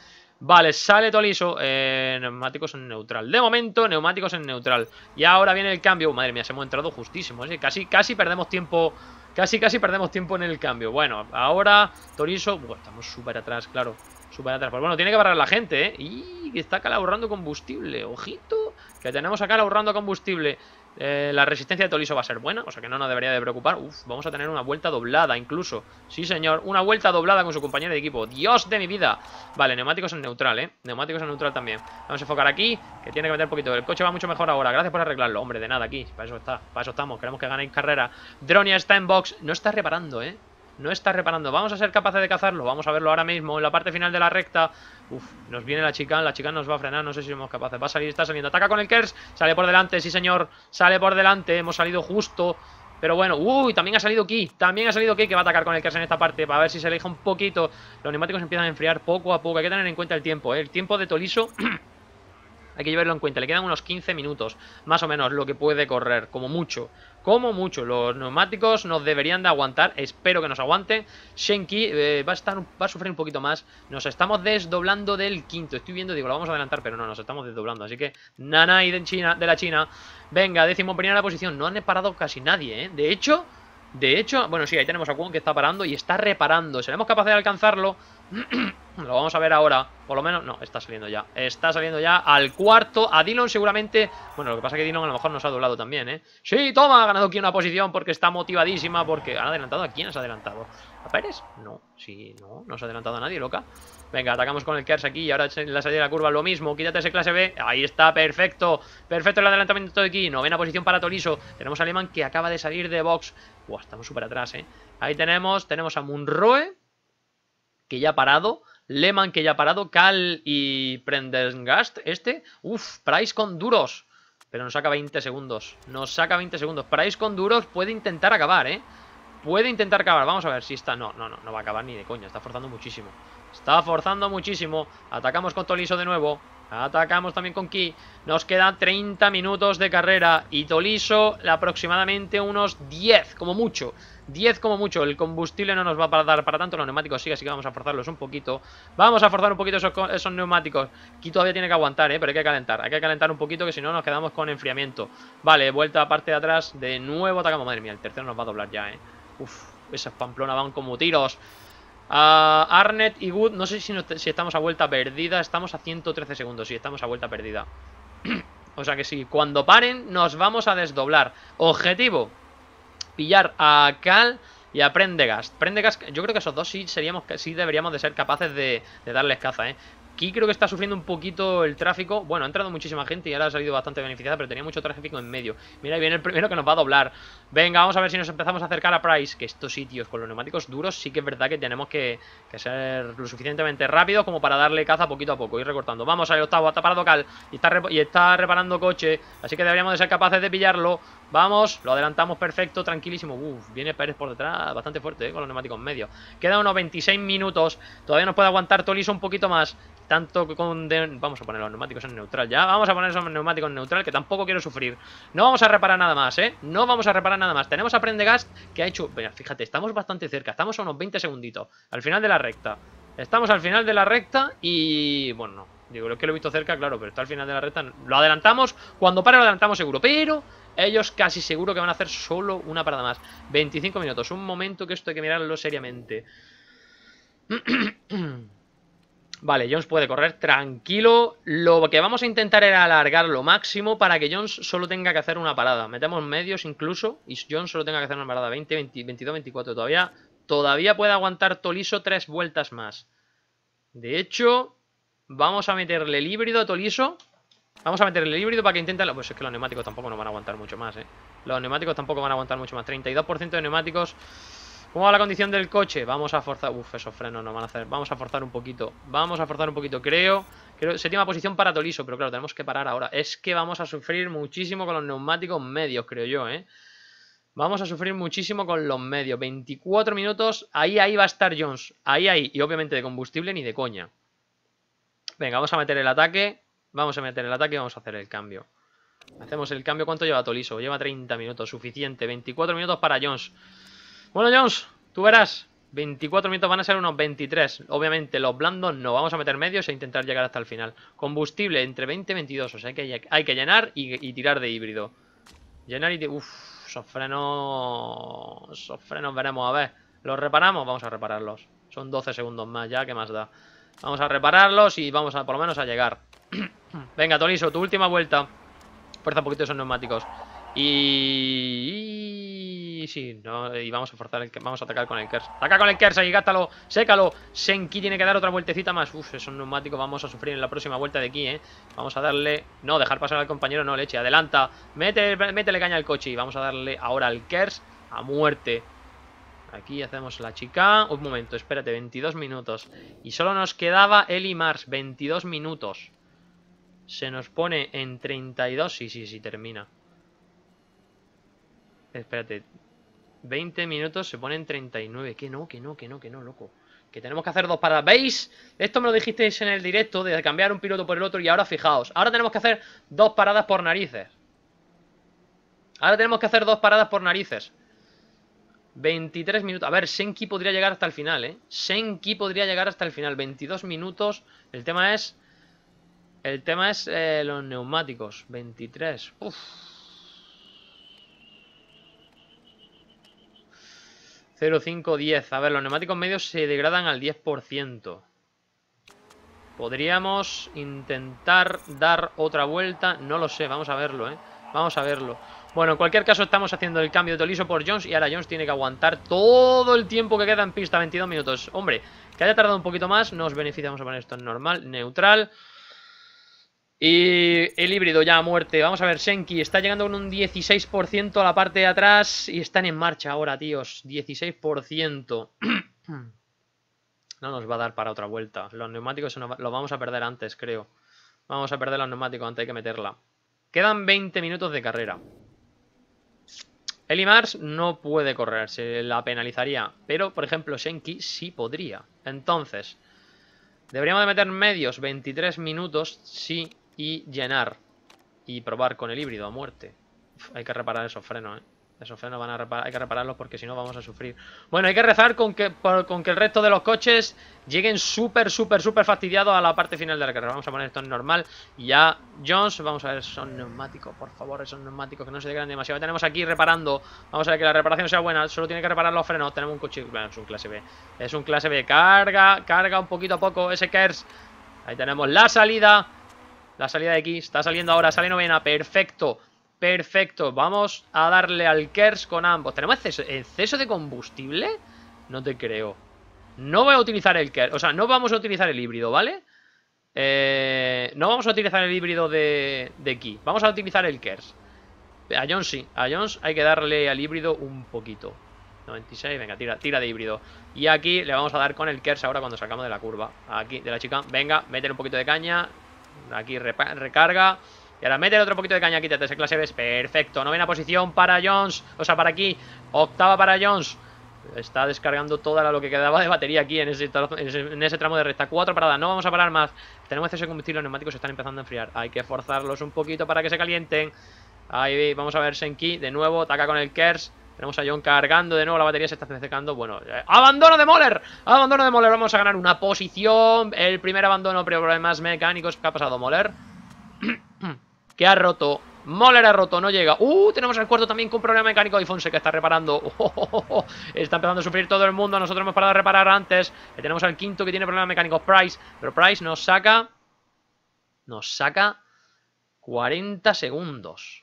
Vale, sale Torizo eh, neumáticos en neutral. De momento, neumáticos en neutral. Y ahora viene el cambio. madre mía, se hemos entrado justísimo. ¿eh? Casi, casi perdemos tiempo. Casi, casi perdemos tiempo en el cambio. Bueno, ahora Torizo estamos súper atrás, claro. Súper atrás. Pero pues bueno, tiene que parar la gente, ¿eh? Y está acá ahorrando combustible. Ojito, que tenemos acá ahorrando combustible. Eh, la resistencia de Toliso va a ser buena, o sea que no nos debería de preocupar. Uf, vamos a tener una vuelta doblada incluso. Sí, señor, una vuelta doblada con su compañero de equipo. ¡Dios de mi vida! Vale, neumáticos en neutral, ¿eh? Neumáticos en neutral también. Vamos a enfocar aquí, que tiene que meter poquito. El coche va mucho mejor ahora. Gracias por arreglarlo. Hombre, de nada aquí. Para eso está, para eso estamos. Queremos que ganéis carrera. Dronia está en box. No está reparando, ¿eh? No está reparando. Vamos a ser capaces de cazarlo. Vamos a verlo ahora mismo. En la parte final de la recta. Uf, nos viene la chica. La chica nos va a frenar. No sé si somos capaces. Va a salir, está saliendo. Ataca con el Kers. Sale por delante. Sí, señor. Sale por delante. Hemos salido justo. Pero bueno, uy, también ha salido Ki, también ha salido Ki que va a atacar con el Kers en esta parte para ver si se aleja un poquito. Los neumáticos empiezan a enfriar poco a poco, hay que tener en cuenta el tiempo, ¿eh? el tiempo de Toliso hay que llevarlo en cuenta. Le quedan unos 15 minutos, más o menos, lo que puede correr, como mucho. Como mucho, los neumáticos nos deberían de aguantar, espero que nos aguanten. Shenki eh, va, a estar, va a sufrir un poquito más. Nos estamos desdoblando del quinto. Estoy viendo, digo, lo vamos a adelantar, pero no, nos estamos desdoblando. Así que Nanai de, China, de la China. Venga, décimo primera posición. No han parado casi nadie, ¿eh? De hecho, de hecho, bueno, sí, ahí tenemos a Kwon que está parando y está reparando. ¿Seremos capaces de alcanzarlo? Lo vamos a ver ahora, por lo menos, no, está saliendo ya Está saliendo ya al cuarto A Dillon seguramente, bueno, lo que pasa es que Dillon a lo mejor nos ha doblado también, ¿eh? Sí, toma, ha ganado aquí una posición porque está motivadísima Porque han adelantado, ¿a quién has adelantado? ¿A Pérez? No, sí, no, no se ha adelantado a nadie, loca Venga, atacamos con el Kers aquí y ahora en la salida de la curva lo mismo. Quítate ese clase B. Ahí está, perfecto. Perfecto el adelantamiento de aquí. Novena posición para Toliso. Tenemos a Alemán que acaba de salir de box. Buah, estamos súper atrás, ¿eh? Ahí tenemos, tenemos a Munroe que ya ha parado. Lehman, que ya ha parado. Cal y Prendergast, este. Uf, Price con duros. Pero nos saca 20 segundos. Nos saca 20 segundos. Price con duros puede intentar acabar, ¿eh? Puede intentar acabar. Vamos a ver si está... No, no, no, no va a acabar ni de coña. Está forzando muchísimo. Está forzando muchísimo. Atacamos con Toliso de nuevo. Atacamos también con Ki. Nos quedan 30 minutos de carrera. Y Toliso aproximadamente unos 10, como mucho. 10 como mucho. El combustible no nos va a dar para tanto. Los neumáticos sí, así que vamos a forzarlos un poquito. Vamos a forzar un poquito esos, neumáticos. Aquí todavía tiene que aguantar, ¿eh? Pero hay que calentar. Hay que calentar un poquito que si no nos quedamos con enfriamiento. Vale, vuelta a parte de atrás. De nuevo atacamos. Madre mía, el tercero nos va a doblar ya, ¿eh? Uf, esas pamplonas van como tiros. Ah, Arnett y Wood no sé si, si estamos a vuelta perdida. Estamos a 113 segundos, y estamos a vuelta perdida. o sea que sí, cuando paren nos vamos a desdoblar. Objetivo, pillar a Cal y a Prendegast. Prendegast, yo creo que esos dos sí seríamos, sí deberíamos de ser capaces de, darles caza, ¿eh? Aquí creo que está sufriendo un poquito el tráfico. Bueno, ha entrado muchísima gente y ahora ha salido bastante beneficiada, pero tenía mucho tráfico en medio. Mira, ahí viene el primero que nos va a doblar. Venga, vamos a ver si nos empezamos a acercar a Price. Que estos sitios con los neumáticos duros sí que es verdad que tenemos que, ser lo suficientemente rápidos como para darle caza poquito a poco. y recortando. Vamos al octavo, está parado Cal y está, y está reparando coche. Así que deberíamos de ser capaces de pillarlo. Vamos, lo adelantamos perfecto, tranquilísimo. Uf, viene Pérez por detrás, bastante fuerte, ¿eh? con los neumáticos en medio. Quedan unos 26 minutos. Todavía nos puede aguantar Toliso un poquito más. Tanto que con... Vamos a poner los neumáticos en neutral ya. Vamos a poner esos neumáticos en neutral, que tampoco quiero sufrir. No vamos a reparar nada más, ¿eh? No vamos a reparar nada más. Tenemos a Prendegast, que ha hecho... Mira, fíjate, estamos bastante cerca. Estamos a unos 20 segunditos. Al final de la recta. Estamos al final de la recta y... Bueno, no. Digo, lo que lo he visto cerca, claro, pero está al final de la recta. Lo adelantamos. Cuando para lo adelantamos seguro. Pero... Ellos casi seguro que van a hacer solo una parada más. 25 minutos. Un momento que esto hay que mirarlo seriamente. Vale, Jones puede correr tranquilo. Lo que vamos a intentar era alargar lo máximo para que Jones solo tenga que hacer una parada. Metemos medios incluso y Jones solo tenga que hacer una parada. 20, 22, 24. Todavía, todavía puede aguantar Toliso tres vueltas más. De hecho, vamos a meterle el híbrido a Toliso. Vamos a meter el híbrido para que intenten... Pues es que los neumáticos tampoco nos van a aguantar mucho más, ¿eh? Los neumáticos tampoco van a aguantar mucho más. 32% de neumáticos. ¿Cómo va la condición del coche? Vamos a forzar... Uf, esos frenos nos van a hacer... Vamos a forzar un poquito. Vamos a forzar un poquito, creo. creo... Séptima posición para Toliso, pero claro, tenemos que parar ahora. Es que vamos a sufrir muchísimo con los neumáticos medios, creo yo, ¿eh? Vamos a sufrir muchísimo con los medios. 24 minutos. Ahí, ahí va a estar Jones. Ahí, ahí. Y obviamente de combustible ni de coña. Venga, vamos a meter el ataque. Vamos a meter el ataque y vamos a hacer el cambio. Hacemos el cambio. ¿Cuánto lleva Toliso? Lleva 30 minutos, suficiente. 24 minutos para Jones. Bueno, Jones, tú verás. 24 minutos van a ser unos 23. Obviamente, los blandos no. Vamos a meter medios e intentar llegar hasta el final. Combustible entre 20 y 22. O sea, que hay que llenar y, tirar de híbrido. Llenar y... tirar Uff, esos frenos... Esos frenos veremos. A ver, ¿los reparamos? Vamos a repararlos. Son 12 segundos más ya. ¿Qué más da? Vamos a repararlos y vamos a por lo menos a llegar. Hmm. Venga, Toliso, tu última vuelta. Fuerza un poquito esos neumáticos. Y... Sí, no, y vamos a forzar el... Vamos a atacar con el Kers. ¡Ataca con el Kers! ¡Ahí, gátalo! ¡Sécalo! Senki tiene que dar otra vueltecita más. Uf, esos neumáticos vamos a sufrir en la próxima vuelta de aquí, ¿eh? Vamos a darle... No, dejar pasar al compañero, no, leche. Adelanta. métele caña al coche. Y vamos a darle ahora al Kers a muerte. Aquí hacemos la chica. Un momento, espérate, 22 minutos. Y solo nos quedaba Eli Mars, 22 minutos. Se nos pone en 32. Sí, sí, sí, termina. Espérate. 20 minutos se pone en 39. Que no, que no, que no, que no, loco. Que tenemos que hacer dos paradas. ¿Veis? Esto me lo dijisteis en el directo de cambiar un piloto por el otro y ahora fijaos. Ahora tenemos que hacer dos paradas por narices. Ahora tenemos que hacer dos paradas por narices. 23 minutos. A ver, Senki podría llegar hasta el final, ¿eh? Senki podría llegar hasta el final. 22 minutos. El tema es el tema es eh, los neumáticos. 23. 0, 10. A ver, los neumáticos medios se degradan al 10%. Podríamos intentar dar otra vuelta. No lo sé, vamos a verlo, ¿eh? Vamos a verlo. Bueno, en cualquier caso estamos haciendo el cambio de Toliso por Jones y ahora Jones tiene que aguantar todo el tiempo que queda en pista, 22 minutos. Hombre, que haya tardado un poquito más, nos beneficiamos vamos a poner esto en normal, neutral... Y el híbrido ya a muerte. Vamos a ver, Senki está llegando con un 16% a la parte de atrás y están en marcha ahora, tíos. 16%. no nos va a dar para otra vuelta. Los neumáticos los vamos a perder antes, creo. Vamos a perder los neumáticos antes, hay que meterla. Quedan 20 minutos de carrera. Eli Mars no puede correr, se la penalizaría. Pero, por ejemplo, Senki sí podría. Entonces, deberíamos de meter medios 23 minutos, sí, y llenar y probar con el híbrido a muerte. hay que reparar esos frenos, ¿eh? Esos frenos van a reparar, hay que repararlos porque si no vamos a sufrir. Bueno, hay que rezar con que, con que el resto de los coches lleguen súper, súper, súper fastidiados a la parte final de la carrera. Vamos a poner esto en normal. Y ya, Jones, vamos a ver son neumáticos, por favor, esos neumáticos que no se llegan demasiado. Tenemos aquí reparando, vamos a ver que la reparación sea buena, solo tiene que reparar los frenos. Tenemos un coche, bueno, es un clase B. Es un clase B, carga, carga un poquito a poco ese Kers. Ahí tenemos la salida. La salida de aquí está saliendo ahora, sale novena, perfecto. Perfecto, vamos a darle al Kers con ambos. ¿Tenemos exceso, de combustible? No te creo. No voy a utilizar el Kers, o sea, no vamos a utilizar el híbrido, ¿vale? Eh, no vamos a utilizar el híbrido de, de vamos a utilizar el Kers. A Jones sí, a Jones hay que darle al híbrido un poquito. 96, venga, tira, tira de híbrido. Y aquí le vamos a dar con el Kers ahora cuando sacamos de la curva. Aquí, de la chica. Venga, Meter un poquito de caña. Aquí recarga. Y ahora mete otro poquito de caña, quítate ese clase B. Perfecto. Novena posición para Jones. O sea, para aquí. Octava para Jones. Está descargando toda lo que quedaba de batería aquí en ese, tramo de recta. Cuatro paradas, no vamos a parar más. Tenemos ese combustible, los neumáticos se están empezando a enfriar. Hay que forzarlos un poquito para que se calienten. Ahí vamos a ver Senki de nuevo, ataca con el Kers. Tenemos a John cargando de nuevo, la batería se está secando. Bueno, eh, abandono de Moller. Abandono de Moller, vamos a ganar una posición. El primer abandono, pero problemas mecánicos. ¿Qué ha pasado, Moller? que ha roto. Moller ha roto, no llega. Uh, tenemos el cuarto también con problema mecánico. Fonse que está reparando. Oh, oh, oh, está empezando a sufrir todo el mundo. Nosotros hemos parado a reparar antes. Eh, tenemos al quinto que tiene problemas mecánicos, Price. Pero Price nos saca. Nos saca 40 segundos.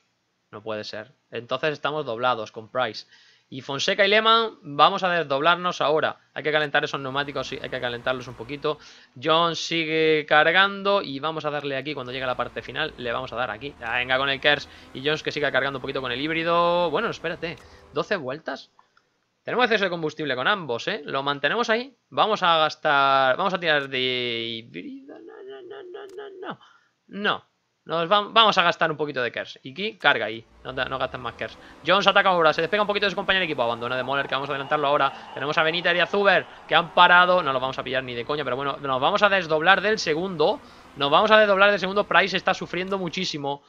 No puede ser. Entonces estamos doblados con Price. Y Fonseca y Lehman, vamos a desdoblarnos ahora. Hay que calentar esos neumáticos, hay que calentarlos un poquito. John sigue cargando y vamos a darle aquí cuando llegue la parte final. Le vamos a dar aquí. Ah, venga con el Kers y Jones que siga cargando un poquito con el híbrido. Bueno, espérate. ¿12 vueltas? Tenemos acceso de combustible con ambos, ¿eh? Lo mantenemos ahí. Vamos a gastar... Vamos a tirar de híbrido. no, no, no, no, no. No. Nos vamos a gastar un poquito de Kers. Iki, carga ahí. No, no gastan más Kers. Jones ataca ahora. Se despega un poquito de su compañero de equipo. Abandona de Moller, que vamos a adelantarlo ahora. Tenemos a Benita y a Zuber, que han parado. No los vamos a pillar ni de coña, pero bueno, nos vamos a desdoblar del segundo. Nos vamos a desdoblar del segundo. Price está sufriendo muchísimo.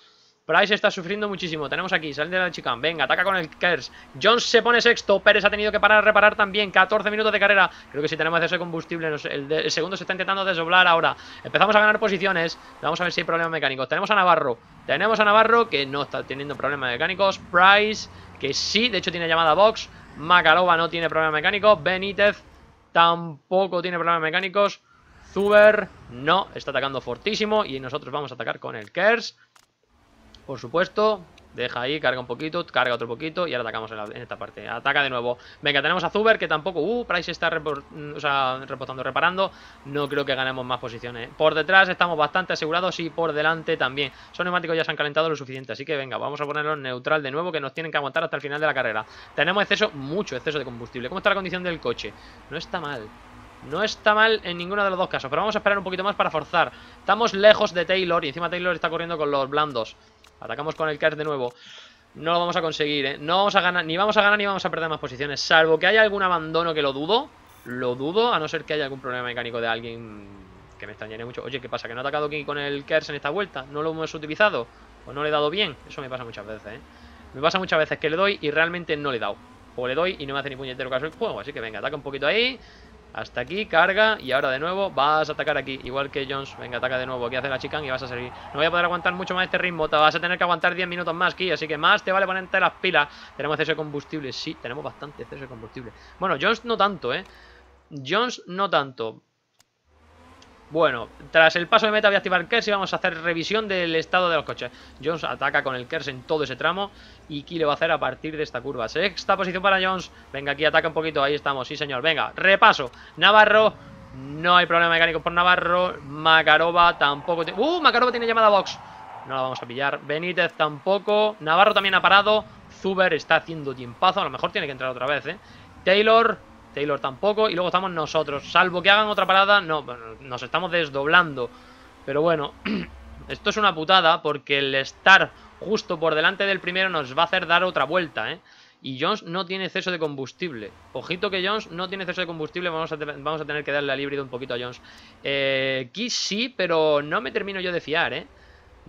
Price está sufriendo muchísimo. Tenemos aquí, sale de la Venga, ataca con el Kers. Jones se pone sexto. Pérez ha tenido que parar a reparar también. 14 minutos de carrera. Creo que si tenemos ese combustible, el, segundo se está intentando desdoblar ahora. Empezamos a ganar posiciones. Vamos a ver si hay problemas mecánicos. Tenemos a Navarro. Tenemos a Navarro, que no está teniendo problemas mecánicos. Price, que sí. De hecho, tiene llamada box. Macaloba no tiene problemas mecánicos. Benítez tampoco tiene problemas mecánicos. Zuber no, está atacando fortísimo y nosotros vamos a atacar con el Kers por supuesto. Deja ahí, carga un poquito, carga otro poquito y ahora atacamos en, esta parte. Ataca de nuevo. Venga, tenemos a Zuber que tampoco... Uh, Price está repostando, mm, reparando. No creo que ganemos más posiciones. Por detrás estamos bastante asegurados y por delante también. Son neumáticos ya se han calentado lo suficiente. Así que venga, vamos a ponerlo neutral de nuevo que nos tienen que aguantar hasta el final de la carrera. Tenemos exceso, mucho exceso de combustible. ¿Cómo está la condición del coche? No está mal. No está mal en ninguno de los dos casos, pero vamos a esperar un poquito más para forzar. Estamos lejos de Taylor y encima Taylor está corriendo con los blandos. Atacamos con el Kers de nuevo. No lo vamos a conseguir, ¿eh? No vamos a ganar, ni vamos a ganar ni vamos a perder más posiciones. Salvo que haya algún abandono que lo dudo. Lo dudo, a no ser que haya algún problema mecánico de alguien que me extrañaría mucho. Oye, ¿qué pasa? ¿Que no ha atacado aquí con el Kers en esta vuelta? ¿No lo hemos utilizado? ¿O no le he dado bien? Eso me pasa muchas veces, ¿eh? Me pasa muchas veces que le doy y realmente no le he dado. O le doy y no me hace ni puñetero caso el juego. Así que venga, ataca un poquito ahí. Hasta aquí, carga y ahora de nuevo vas a atacar aquí, igual que Jones. Venga, ataca de nuevo, aquí hace la chican y vas a seguir No voy a poder aguantar mucho más este ritmo, te vas a tener que aguantar 10 minutos más aquí, así que más te vale ponerte las pilas. Tenemos exceso de combustible, sí, tenemos bastante exceso de combustible. Bueno, Jones no tanto, ¿eh? Jones no tanto. Bueno, tras el paso de meta voy a activar Kers y vamos a hacer revisión del estado de los coches. Jones ataca con el Kers en todo ese tramo y le va a hacer a partir de esta curva. Sexta posición para Jones. Venga, aquí ataca un poquito. Ahí estamos, sí señor. Venga, repaso. Navarro, no hay problema mecánico por Navarro. Macaroba tampoco... tiene. ¡Uh! Macaroba tiene llamada box. No la vamos a pillar. Benítez tampoco. Navarro también ha parado. Zuber está haciendo tiempazo. A lo mejor tiene que entrar otra vez, ¿eh? Taylor Taylor tampoco. Y luego estamos nosotros. Salvo que hagan otra parada. No, nos estamos desdoblando. Pero bueno, esto es una putada porque el estar justo por delante del primero nos va a hacer dar otra vuelta, ¿eh? Y Jones no tiene exceso de combustible. Ojito que Jones no tiene exceso de combustible. Vamos a, vamos a tener que darle al híbrido un poquito a Jones. Eh, sí, pero no me termino yo de fiar, ¿eh?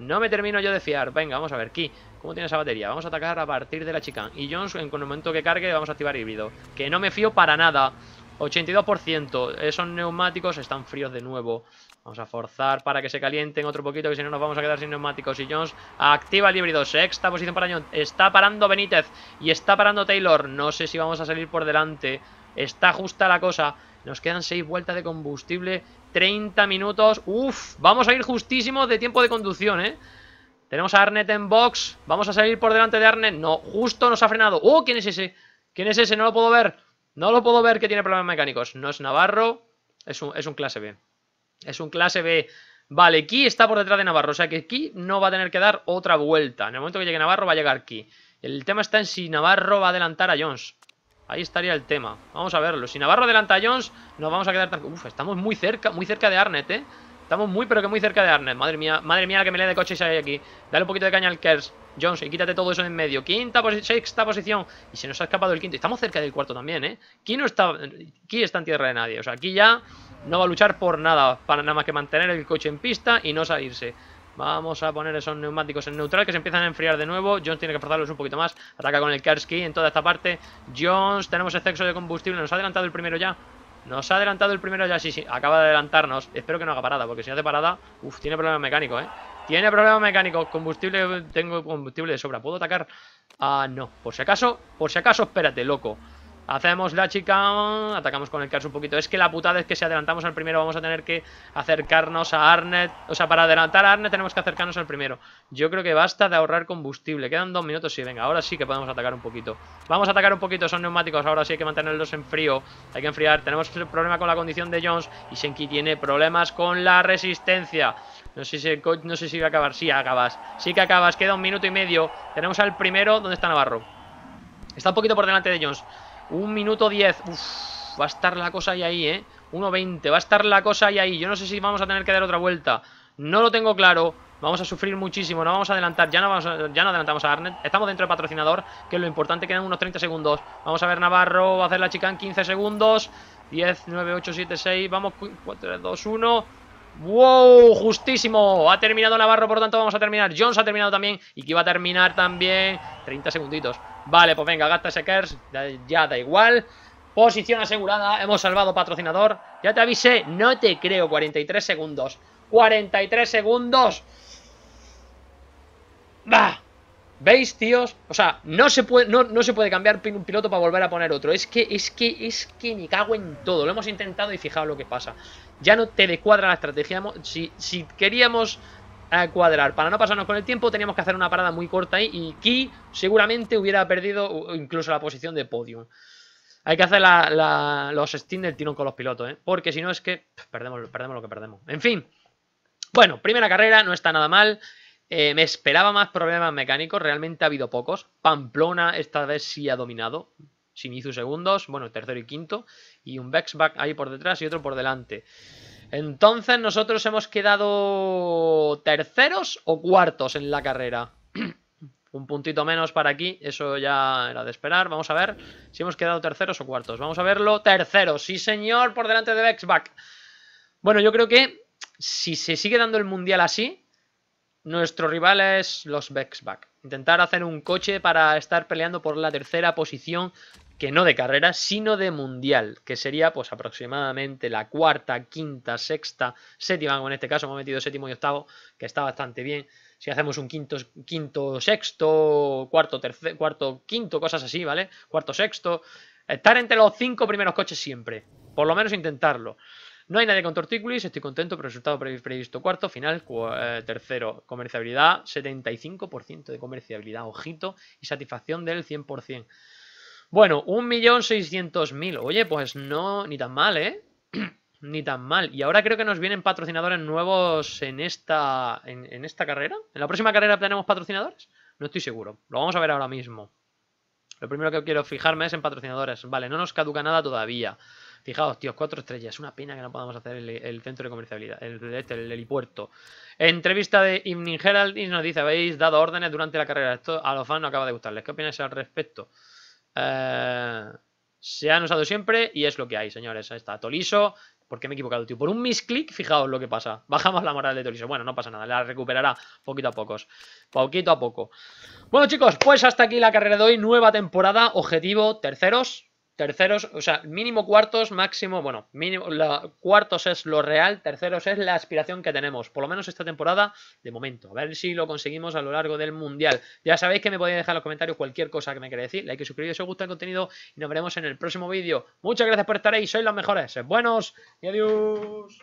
No me termino yo de fiar. Venga, vamos a ver. Ki, ¿cómo tiene esa batería? Vamos a atacar a partir de la chica. Y Jones, en el momento que cargue, vamos a activar híbrido. Que no me fío para nada. 82%. Esos neumáticos están fríos de nuevo. Vamos a forzar para que se calienten otro poquito, que si no nos vamos a quedar sin neumáticos. Y Jones activa el híbrido. Sexta posición para Jones. Está parando Benítez y está parando Taylor. No sé si vamos a salir por delante. Está justa la cosa. Nos quedan 6 vueltas de combustible, 30 minutos. Uf, vamos a ir justísimo de tiempo de conducción, ¿eh? Tenemos a Arnet en box. Vamos a salir por delante de Arnett No, justo nos ha frenado. uh, ¿Quién es ese? ¿Quién es ese? No lo puedo ver. No lo puedo ver que tiene problemas mecánicos. No es Navarro. Es un, es un clase B. Es un clase B. Vale, Ki está por detrás de Navarro. O sea que Ki no va a tener que dar otra vuelta. En el momento que llegue Navarro va a llegar Ki. El tema está en si Navarro va a adelantar a Jones. Ahí estaría el tema. Vamos a verlo. Si Navarro adelanta a Jones, nos vamos a quedar tan... Uf, estamos muy cerca, muy cerca de Arnett, ¿eh? Estamos muy, pero que muy cerca de Arnett. Madre mía, madre mía la que me lee de coches hay aquí. Dale un poquito de caña al Kers. Jones, y quítate todo eso en medio. Quinta, posición, sexta posición. Y se nos ha escapado el quinto. Estamos cerca del cuarto también, ¿eh? Aquí no está... Aquí está en tierra de nadie. O sea, aquí ya no va a luchar por nada. Para nada más que mantener el coche en pista y no salirse. Vamos a poner esos neumáticos en neutral que se empiezan a enfriar de nuevo. Jones tiene que forzarlos un poquito más. Ataca con el Karski en toda esta parte. Jones, tenemos exceso de combustible. Nos ha adelantado el primero ya. Nos ha adelantado el primero ya, sí, sí, acaba de adelantarnos. Espero que no haga parada, porque si hace parada, Uf, tiene problemas mecánicos, ¿eh? Tiene problemas mecánicos, combustible, tengo combustible de sobra. ¿Puedo atacar? Ah, no, por si acaso, por si acaso, espérate, loco. Hacemos la chica, atacamos con el Kars un poquito. Es que la putada es que si adelantamos al primero vamos a tener que acercarnos a Arnet. O sea, para adelantar a Arnet tenemos que acercarnos al primero. Yo creo que basta de ahorrar combustible. Quedan dos minutos, y venga, ahora sí que podemos atacar un poquito. Vamos a atacar un poquito, son neumáticos, ahora sí hay que mantenerlos en frío. Hay que enfriar, tenemos problema con la condición de Jones y Senki tiene problemas con la resistencia. No sé si el no sé si va a acabar. Sí, acabas. Sí que acabas. Queda un minuto y medio. Tenemos al primero. ¿Dónde está Navarro? Está un poquito por delante de Jones. Un minuto 10. va a estar la cosa ahí, ahí, ¿eh? 1.20. Va a estar la cosa ahí, ahí. Yo no sé si vamos a tener que dar otra vuelta. No lo tengo claro. Vamos a sufrir muchísimo, no vamos a adelantar, ya no, vamos ya no adelantamos a Arnett, Estamos dentro del patrocinador, que lo importante, quedan unos 30 segundos. Vamos a ver Navarro, va a hacer la chica en 15 segundos. 10, 9, 8, 7, 6, vamos, 4, 2, 1. ¡Wow! Justísimo. Ha terminado Navarro, por tanto vamos a terminar. Jones ha terminado también. Y que iba a terminar también. 30 segunditos. Vale, pues venga, gasta ese Kers. Ya da igual. Posición asegurada. Hemos salvado patrocinador. Ya te avisé. No te creo. 43 segundos. 43 segundos. va... ¿Veis, tíos? O sea, no se puede, no, se puede cambiar un piloto para volver a poner otro. Es que, es que, es que ni cago en todo. Lo hemos intentado y fijaos lo que pasa. Ya no te cuadra la estrategia. Si, si queríamos eh, cuadrar para no pasarnos con el tiempo, teníamos que hacer una parada muy corta ahí. Y Ki seguramente hubiera perdido incluso la posición de podium. Hay que hacer los steam del tirón con los pilotos, ¿eh? Porque si no es que perdemos, perdemos lo que perdemos. En fin. Bueno, primera carrera, no está nada mal. Eh, me esperaba más problemas mecánicos, realmente ha habido pocos. Pamplona esta vez sí ha dominado. Sin hizo segundos, bueno, tercero y quinto. Y un Vexback ahí por detrás y otro por delante. Entonces nosotros hemos quedado terceros o cuartos en la carrera. un puntito menos para aquí, eso ya era de esperar. Vamos a ver si hemos quedado terceros o cuartos. Vamos a verlo. Terceros, sí señor, por delante de Vexback. Bueno, yo creo que si se sigue dando el mundial así, nuestro rival es los Bexback. Intentar hacer un coche para estar peleando por la tercera posición, que no de carrera, sino de mundial, que sería pues aproximadamente la cuarta, quinta, sexta, séptima, en este caso hemos metido séptimo y octavo, que está bastante bien. Si hacemos un quinto, quinto sexto, cuarto, tercer, cuarto, quinto, cosas así, ¿vale? Cuarto, sexto. Estar entre los cinco primeros coches siempre. Por lo menos intentarlo. No hay nadie con torticulis, estoy contento, pero el resultado previsto cuarto, final eh, tercero. Comerciabilidad, 75% de comerciabilidad, ojito, y satisfacción del 100%. Bueno, 1.600.000. Oye, pues no, ni tan mal, ¿eh? ni tan mal. Y ahora creo que nos vienen patrocinadores nuevos en esta, en, en esta carrera. ¿En la próxima carrera tenemos patrocinadores? No estoy seguro. Lo vamos a ver ahora mismo. Lo primero que quiero fijarme es en patrocinadores. Vale, no nos caduca nada todavía. Fijaos, tíos, cuatro estrellas. Una pena que no podamos hacer el, centro de comercialidad, este, el, helipuerto. Entrevista de Evening Herald y nos dice, habéis dado órdenes durante la carrera. Esto a los fans no acaba de gustarles. ¿Qué opináis al respecto? Eh, se han usado siempre y es lo que hay, señores. Ahí está Toliso. ¿Por qué me he equivocado, tío? Por un misclick, fijaos lo que pasa. Bajamos la moral de Toliso. Bueno, no pasa nada. La recuperará poquito a pocos. Poquito a poco. Bueno, chicos, pues hasta aquí la carrera de hoy. Nueva temporada. Objetivo, terceros terceros, o sea, mínimo cuartos, máximo, bueno, mínimo, cuartos es lo real, terceros es la aspiración que tenemos, por lo menos esta temporada, de momento, a ver si lo conseguimos a lo largo del Mundial. Ya sabéis que me podéis dejar en los comentarios cualquier cosa que me queréis decir, like y suscribiros si os gusta el contenido y nos veremos en el próximo vídeo. Muchas gracias por estar ahí, sois los mejores, buenos y adiós.